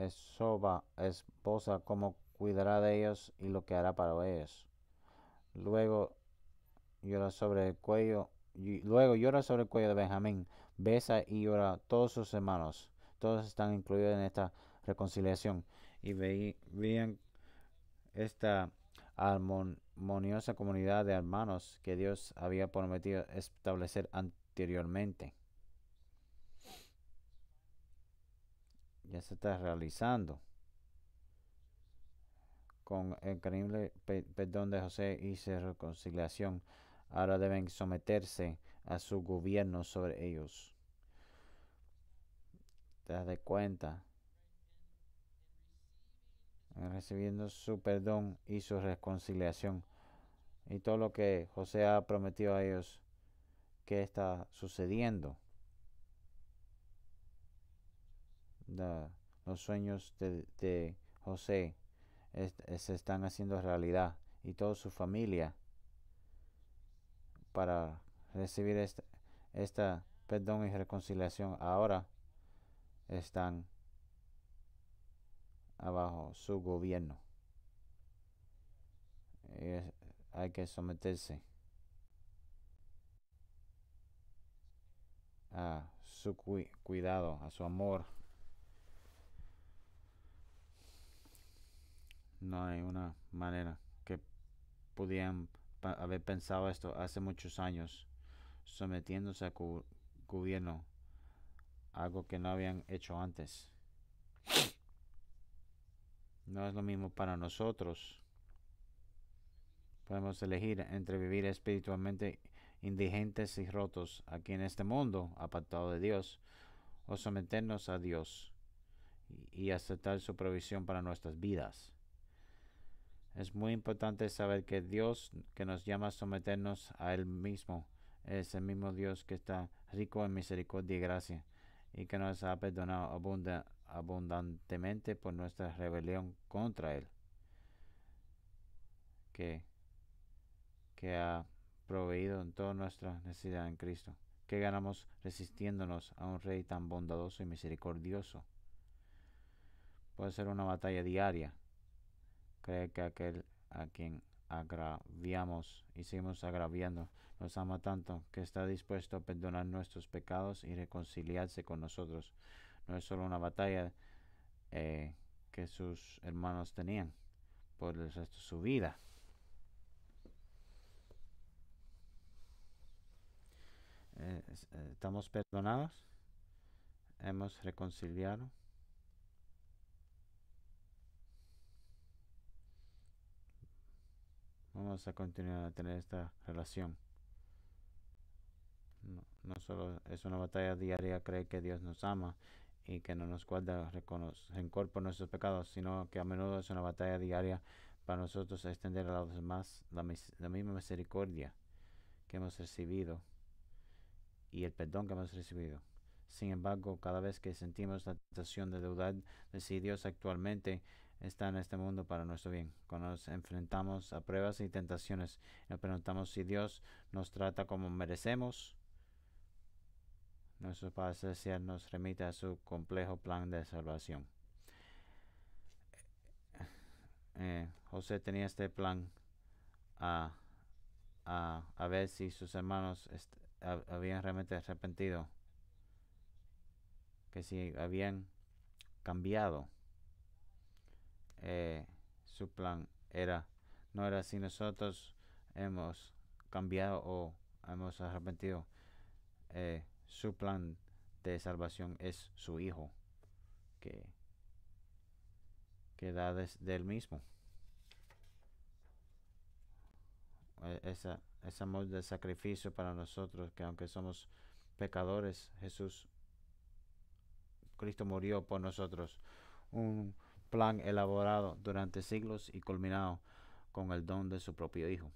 Esoba, esposa, cómo cuidará de ellos y lo que hará para ellos. Luego llora sobre el cuello, luego llora sobre el cuello de Benjamín, besa y llora a todos sus hermanos. Todos están incluidos en esta reconciliación. Y veían vean esta armoniosa comunidad de hermanos que Dios había prometido establecer anteriormente. ya se está realizando con el increíble perdón de José y su reconciliación. Ahora deben someterse a su gobierno sobre ellos. Te das cuenta. Recibiendo su perdón y su reconciliación. Y todo lo que José ha prometido a ellos. ¿Qué está sucediendo? los sueños de, de José se están haciendo realidad y toda su familia para recibir esta, perdón y reconciliación ahora están abajo su gobierno. hay que someterse a su cuidado, a su amor. no hay una manera que pudieran haber pensado esto hace muchos años, sometiéndose a gobierno, algo que no habían hecho antes. No es lo mismo para nosotros. Podemos elegir entre vivir espiritualmente indigentes y rotos aquí en este mundo, apartado de Dios, o someternos a Dios y aceptar su provisión para nuestras vidas. Es muy importante saber que Dios que nos llama a someternos a Él mismo es el mismo Dios que está rico en misericordia y gracia y que nos ha perdonado abundantemente por nuestra rebelión contra Él, que, que ha proveído en toda nuestra necesidad en Cristo. ¿Qué ganamos resistiéndonos a un Rey tan bondadoso y misericordioso? Puede ser una batalla diaria cree que aquel a quien agraviamos y seguimos agraviando nos ama tanto que está dispuesto a perdonar nuestros pecados y reconciliarse con nosotros. No es solo una batalla eh, que sus hermanos tenían por el resto de su vida. Eh, eh, ¿Estamos perdonados? ¿Hemos reconciliado? vamos a continuar a tener esta relación. No, solo es una batalla diaria creer que Dios nos ama y que no nos guarda en cuerpo nuestros pecados, sino que a menudo es una batalla diaria para nosotros extender a los demás la, la misma misericordia que hemos recibido y el perdón que hemos recibido. Sin embargo, cada vez que sentimos la tentación de dudar de si Dios actualmente está en este mundo para nuestro bien. Cuando nos enfrentamos a pruebas y tentaciones, nos preguntamos si Dios nos trata como merecemos. Nuestro Padre nos remite a su complejo plan de salvación. Eh, José tenía este plan a, ver si sus hermanos habían realmente arrepentido, que si habían cambiado eh, su plan era, no era si nosotros hemos cambiado o hemos arrepentido. Eh, su plan de salvación es su Hijo, que, que da desde él mismo. Eh, esa, esa amor de sacrificio para nosotros, que aunque somos pecadores, Jesús, Cristo murió por nosotros. Un, plan elaborado durante siglos y culminado con el don de su propio Hijo.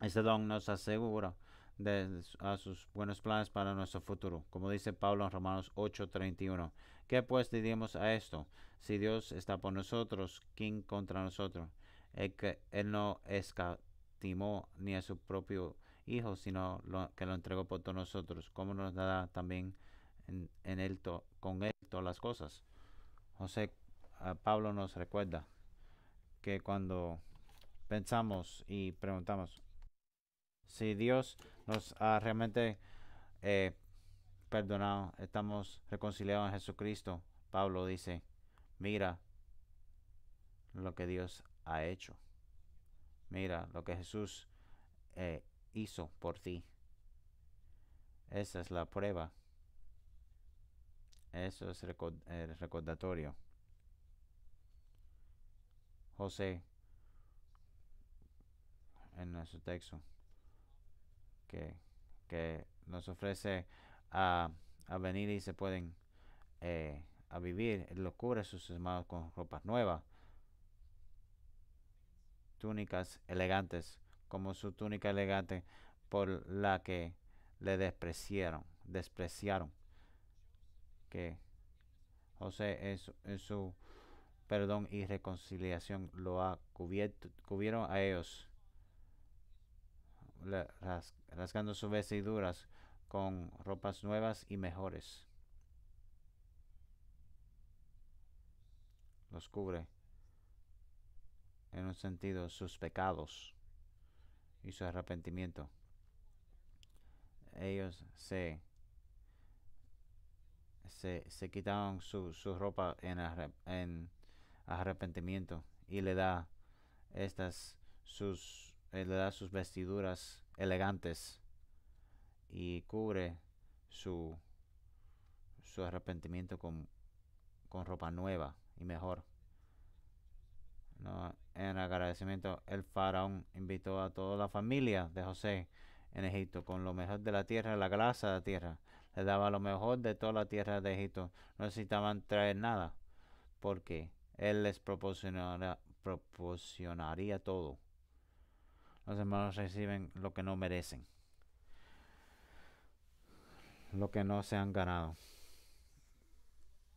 Ese don nos asegura de, a sus buenos planes para nuestro futuro, como dice Pablo en Romanos 8:31. ¿Qué pues diríamos a esto? Si Dios está por nosotros, ¿quién contra nosotros? El que Él no escatimó ni a su propio Hijo, sino que lo entregó por todos nosotros. ¿Cómo nos dará también en, con Él todas las cosas? José Pablo nos recuerda que cuando pensamos y preguntamos si Dios nos ha realmente eh, perdonado, estamos reconciliados en Jesucristo, Pablo dice, mira lo que Dios ha hecho, mira lo que Jesús eh, hizo por ti. Esa es la prueba. Eso es el eh, recordatorio. José en nuestro texto que, que nos ofrece a, venir y se pueden eh, a vivir lo cubre sus hermanos con ropas nuevas túnicas elegantes como su túnica elegante por la que le despreciaron despreciaron que José es, es su perdón y reconciliación lo ha cubierto, cubieron a ellos, rasgando sus vestiduras con ropas nuevas y mejores. Los cubre en un sentido sus pecados y su arrepentimiento. Ellos se se, quitaron su, ropa en, en arrepentimiento y le da estas sus eh, le da sus vestiduras elegantes y cubre su su arrepentimiento con, con ropa nueva y mejor. en agradecimiento, el faraón invitó a toda la familia de José en Egipto con lo mejor de la tierra, la grasa de la tierra. Le daba lo mejor de toda la tierra de Egipto. No necesitaban traer nada porque él les proporcionará, proporcionaría todo. Los hermanos reciben lo que no merecen, lo que no se han ganado.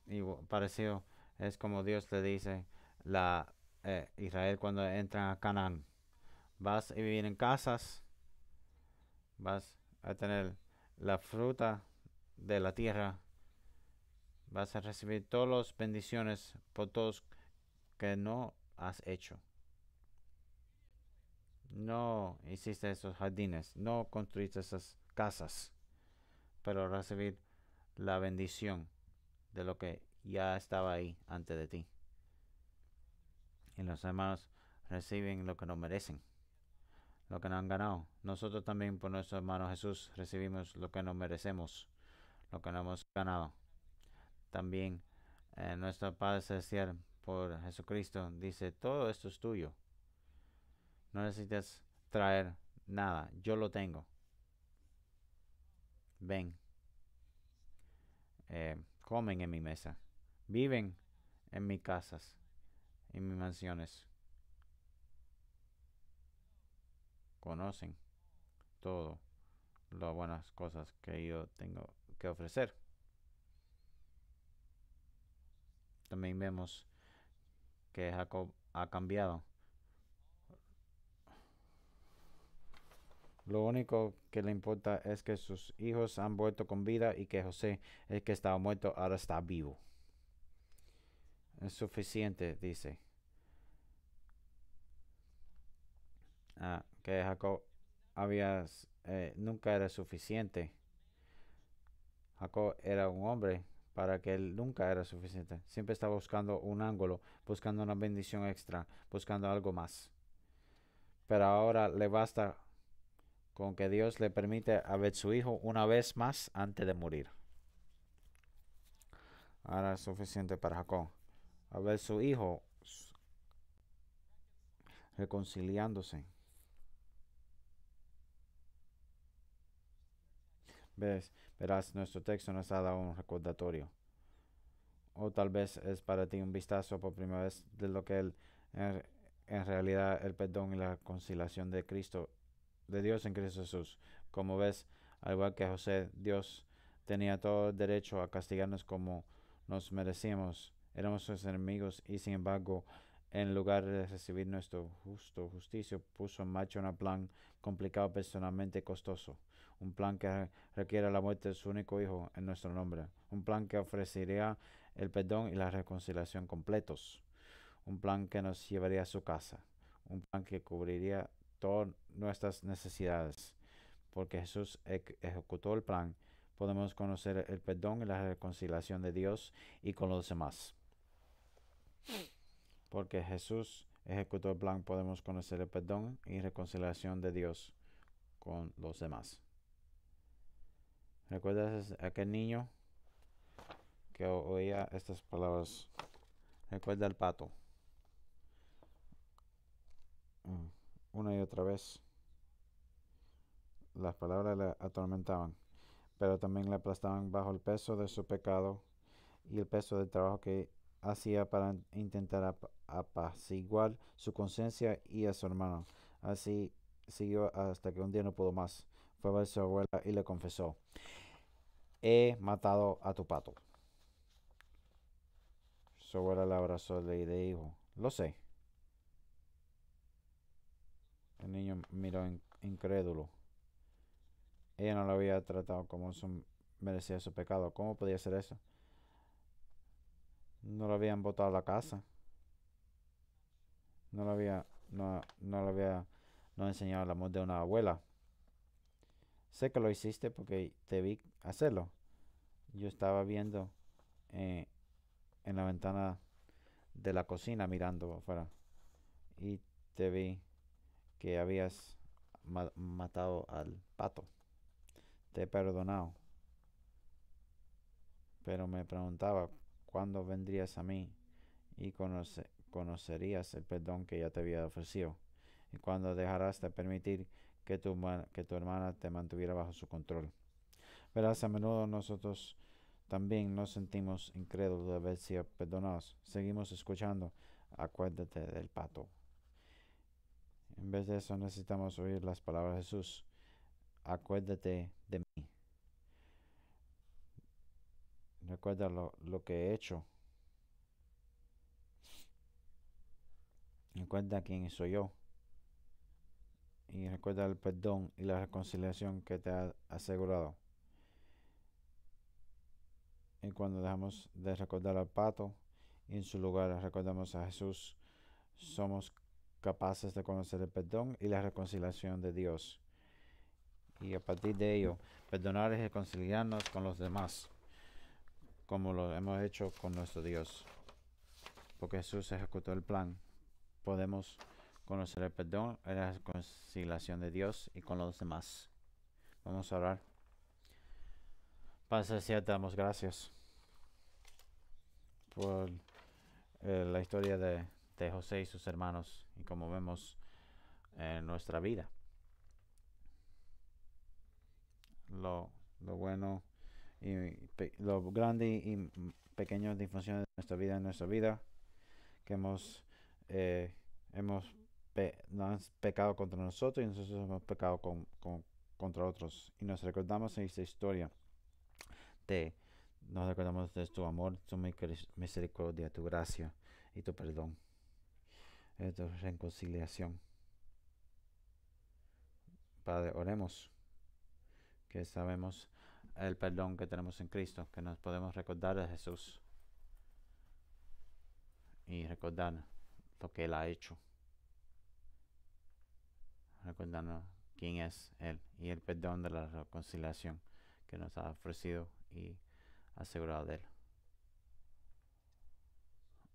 Y parecido es como Dios le dice a eh, Israel cuando entran a Canaán. Vas a vivir en casas, vas a tener la fruta de la tierra, vas a recibir todas las bendiciones por todos que no has hecho. No hiciste esos jardines, no construiste esas casas, pero recibir la bendición de lo que ya estaba ahí antes de ti. Y los hermanos reciben lo que no merecen, lo que no han ganado. Nosotros también por nuestro hermano Jesús recibimos lo que no merecemos, lo que no hemos ganado. También eh, nuestro Padre Celestial por Jesucristo, dice, todo esto es tuyo. No necesitas traer nada, yo lo tengo. Ven, eh, comen en mi mesa, viven en mis casas, en mis mansiones. Conocen todo las buenas cosas que yo tengo que ofrecer. También vemos que Jacob ha cambiado. Lo único que le importa es que sus hijos han vuelto con vida y que José, el que estaba muerto, ahora está vivo. Es suficiente, dice. Ah, que Jacob había, eh, nunca era suficiente. Jacob era un hombre para que él nunca era suficiente. Siempre estaba buscando un ángulo, buscando una bendición extra, buscando algo más. Pero ahora le basta con que Dios le permite a ver su hijo una vez más antes de morir. Ahora es suficiente para Jacob. A ver su hijo reconciliándose ves verás nuestro texto nos ha dado un recordatorio. O tal vez es para ti un vistazo por primera vez de lo que es en, realidad el perdón y la conciliación de Cristo, de Dios en Cristo Jesús. Como ves, al igual que José, Dios tenía todo el derecho a castigarnos como nos merecíamos. Éramos sus enemigos y sin embargo, en lugar de recibir nuestro justo justicia, puso en marcha un plan complicado personalmente costoso un plan que requiere la muerte de su único hijo en nuestro nombre, un plan que ofrecería el perdón y la reconciliación completos, un plan que nos llevaría a su casa, un plan que cubriría todas nuestras necesidades. Porque Jesús ejecutó el plan, podemos conocer el perdón y la reconciliación de Dios y con los demás. Porque Jesús ejecutó el plan, podemos conocer el perdón y reconciliación de Dios con los demás. ¿Recuerdas aquel niño que oía estas palabras? Recuerda al pato. Mm, una y otra vez. Las palabras le atormentaban, pero también le aplastaban bajo el peso de su pecado y el peso del trabajo que hacía para intentar apaciguar su conciencia y a su hermano. Así siguió hasta que un día no pudo más. Fue a ver a su abuela y le confesó he matado a tu pato. Su el abrazo de, de hijo. Lo sé. El niño miró incrédulo. Ella no lo había tratado como merecía su pecado. ¿Cómo podía ser eso? No lo habían botado a la casa. No lo había, no, no lo había, no enseñado la amor de una abuela. Sé que lo hiciste porque te vi hacerlo yo estaba viendo eh, en la ventana de la cocina mirando afuera y te vi que habías matado al pato. Te he perdonado. Pero me preguntaba cuándo vendrías a mí y conocerías el perdón que ya te había ofrecido y cuándo dejarás de permitir que tu, que tu hermana te mantuviera bajo su control. Verás, a menudo nosotros también nos sentimos incrédulos de haber sido perdonados. Seguimos escuchando. Acuérdate del pato. En vez de eso necesitamos oír las palabras de Jesús. Acuérdate de mí. Recuerda lo, lo que he hecho. Recuerda quién soy yo. Y recuerda el perdón y la reconciliación que te ha asegurado y cuando dejamos de recordar al pato y en su lugar recordamos a Jesús, somos capaces de conocer el perdón y la reconciliación de Dios. Y a partir de ello, perdonar es reconciliarnos con los demás, como lo hemos hecho con nuestro Dios. Porque Jesús ejecutó el plan, podemos conocer el perdón, la reconciliación de Dios y con los demás. Vamos a orar. Pasa, de te damos gracias por eh, la historia de, José y sus hermanos y como vemos en eh, nuestra vida. Lo, bueno y, lo grande y pequeño función de nuestra vida en nuestra vida que hemos eh, hemos pecado contra nosotros y nosotros hemos pecado contra otros y nos recordamos en esta historia te nos recordamos de tu amor, tu misericordia, tu gracia y tu perdón, y eh, tu reconciliación. Padre, oremos que sabemos el perdón que tenemos en Cristo, que nos podemos recordar a Jesús y recordar lo que Él ha hecho, recordarnos quién es Él y el perdón de la reconciliación que nos ha ofrecido y asegurado de Él.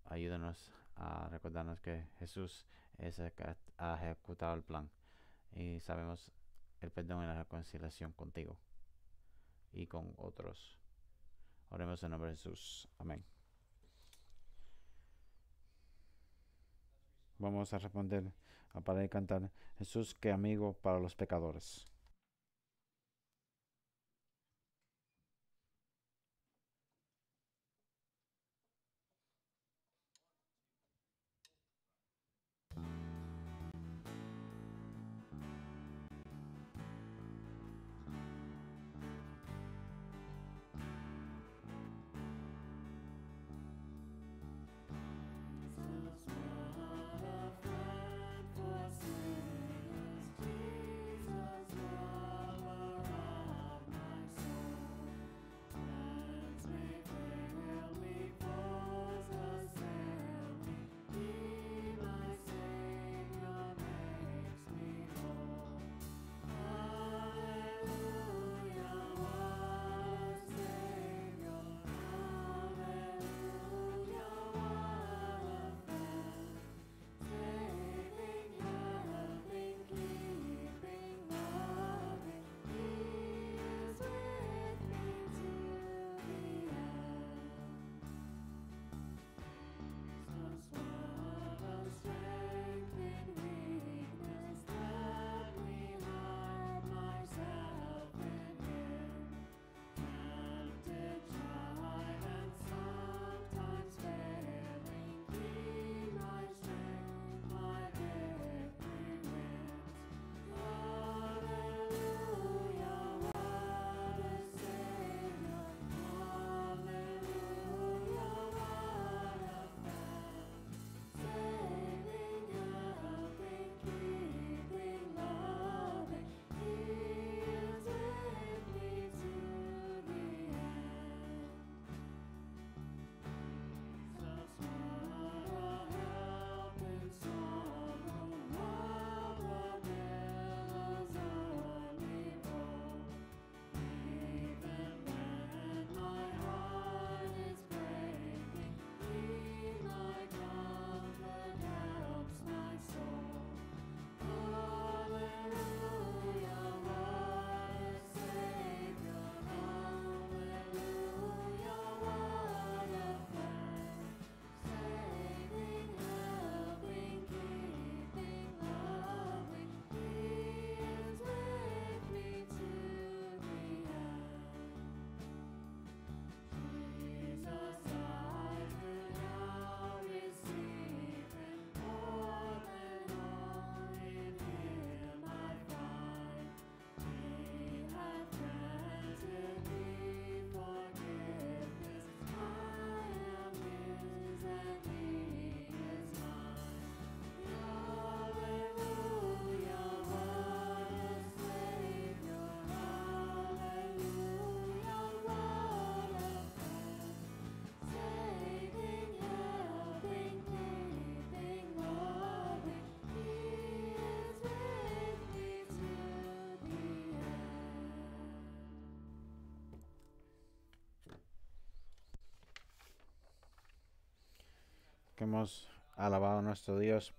Ayúdanos a recordarnos que Jesús es el que ha ejecutado el plan y sabemos el perdón y la reconciliación contigo y con otros. Oremos en nombre de Jesús. Amén. Vamos a responder a para cantar Jesús que amigo para los pecadores. que hemos alabado a nuestro Dios.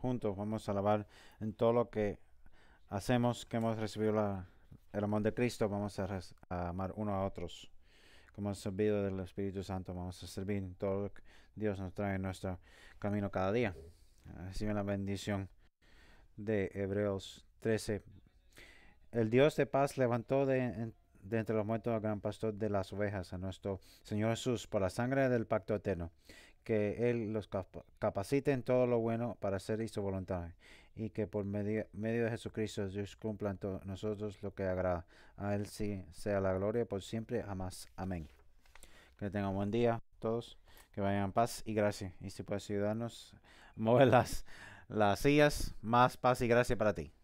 Juntos vamos a alabar en todo lo que hacemos, que hemos recibido el amor de Cristo. Vamos a, amar uno a otros. Como hemos servido del Espíritu Santo, vamos a servir en todo lo que Dios nos trae en nuestro camino cada día. Reciben la bendición de Hebreos 13. El Dios de paz levantó de entre los muertos al gran pastor de las ovejas, a nuestro Señor Jesús, por la sangre del pacto eterno, que Él los capacite en todo lo bueno para hacer y su voluntad, y que por medio, medio de Jesucristo Dios cumpla en nosotros lo que agrada. A Él sí sea la gloria por siempre, jamás. Amén. Que tengan buen día todos, que vayan paz y gracia. Y si puedes ayudarnos, mover las sillas, más paz y gracia para ti.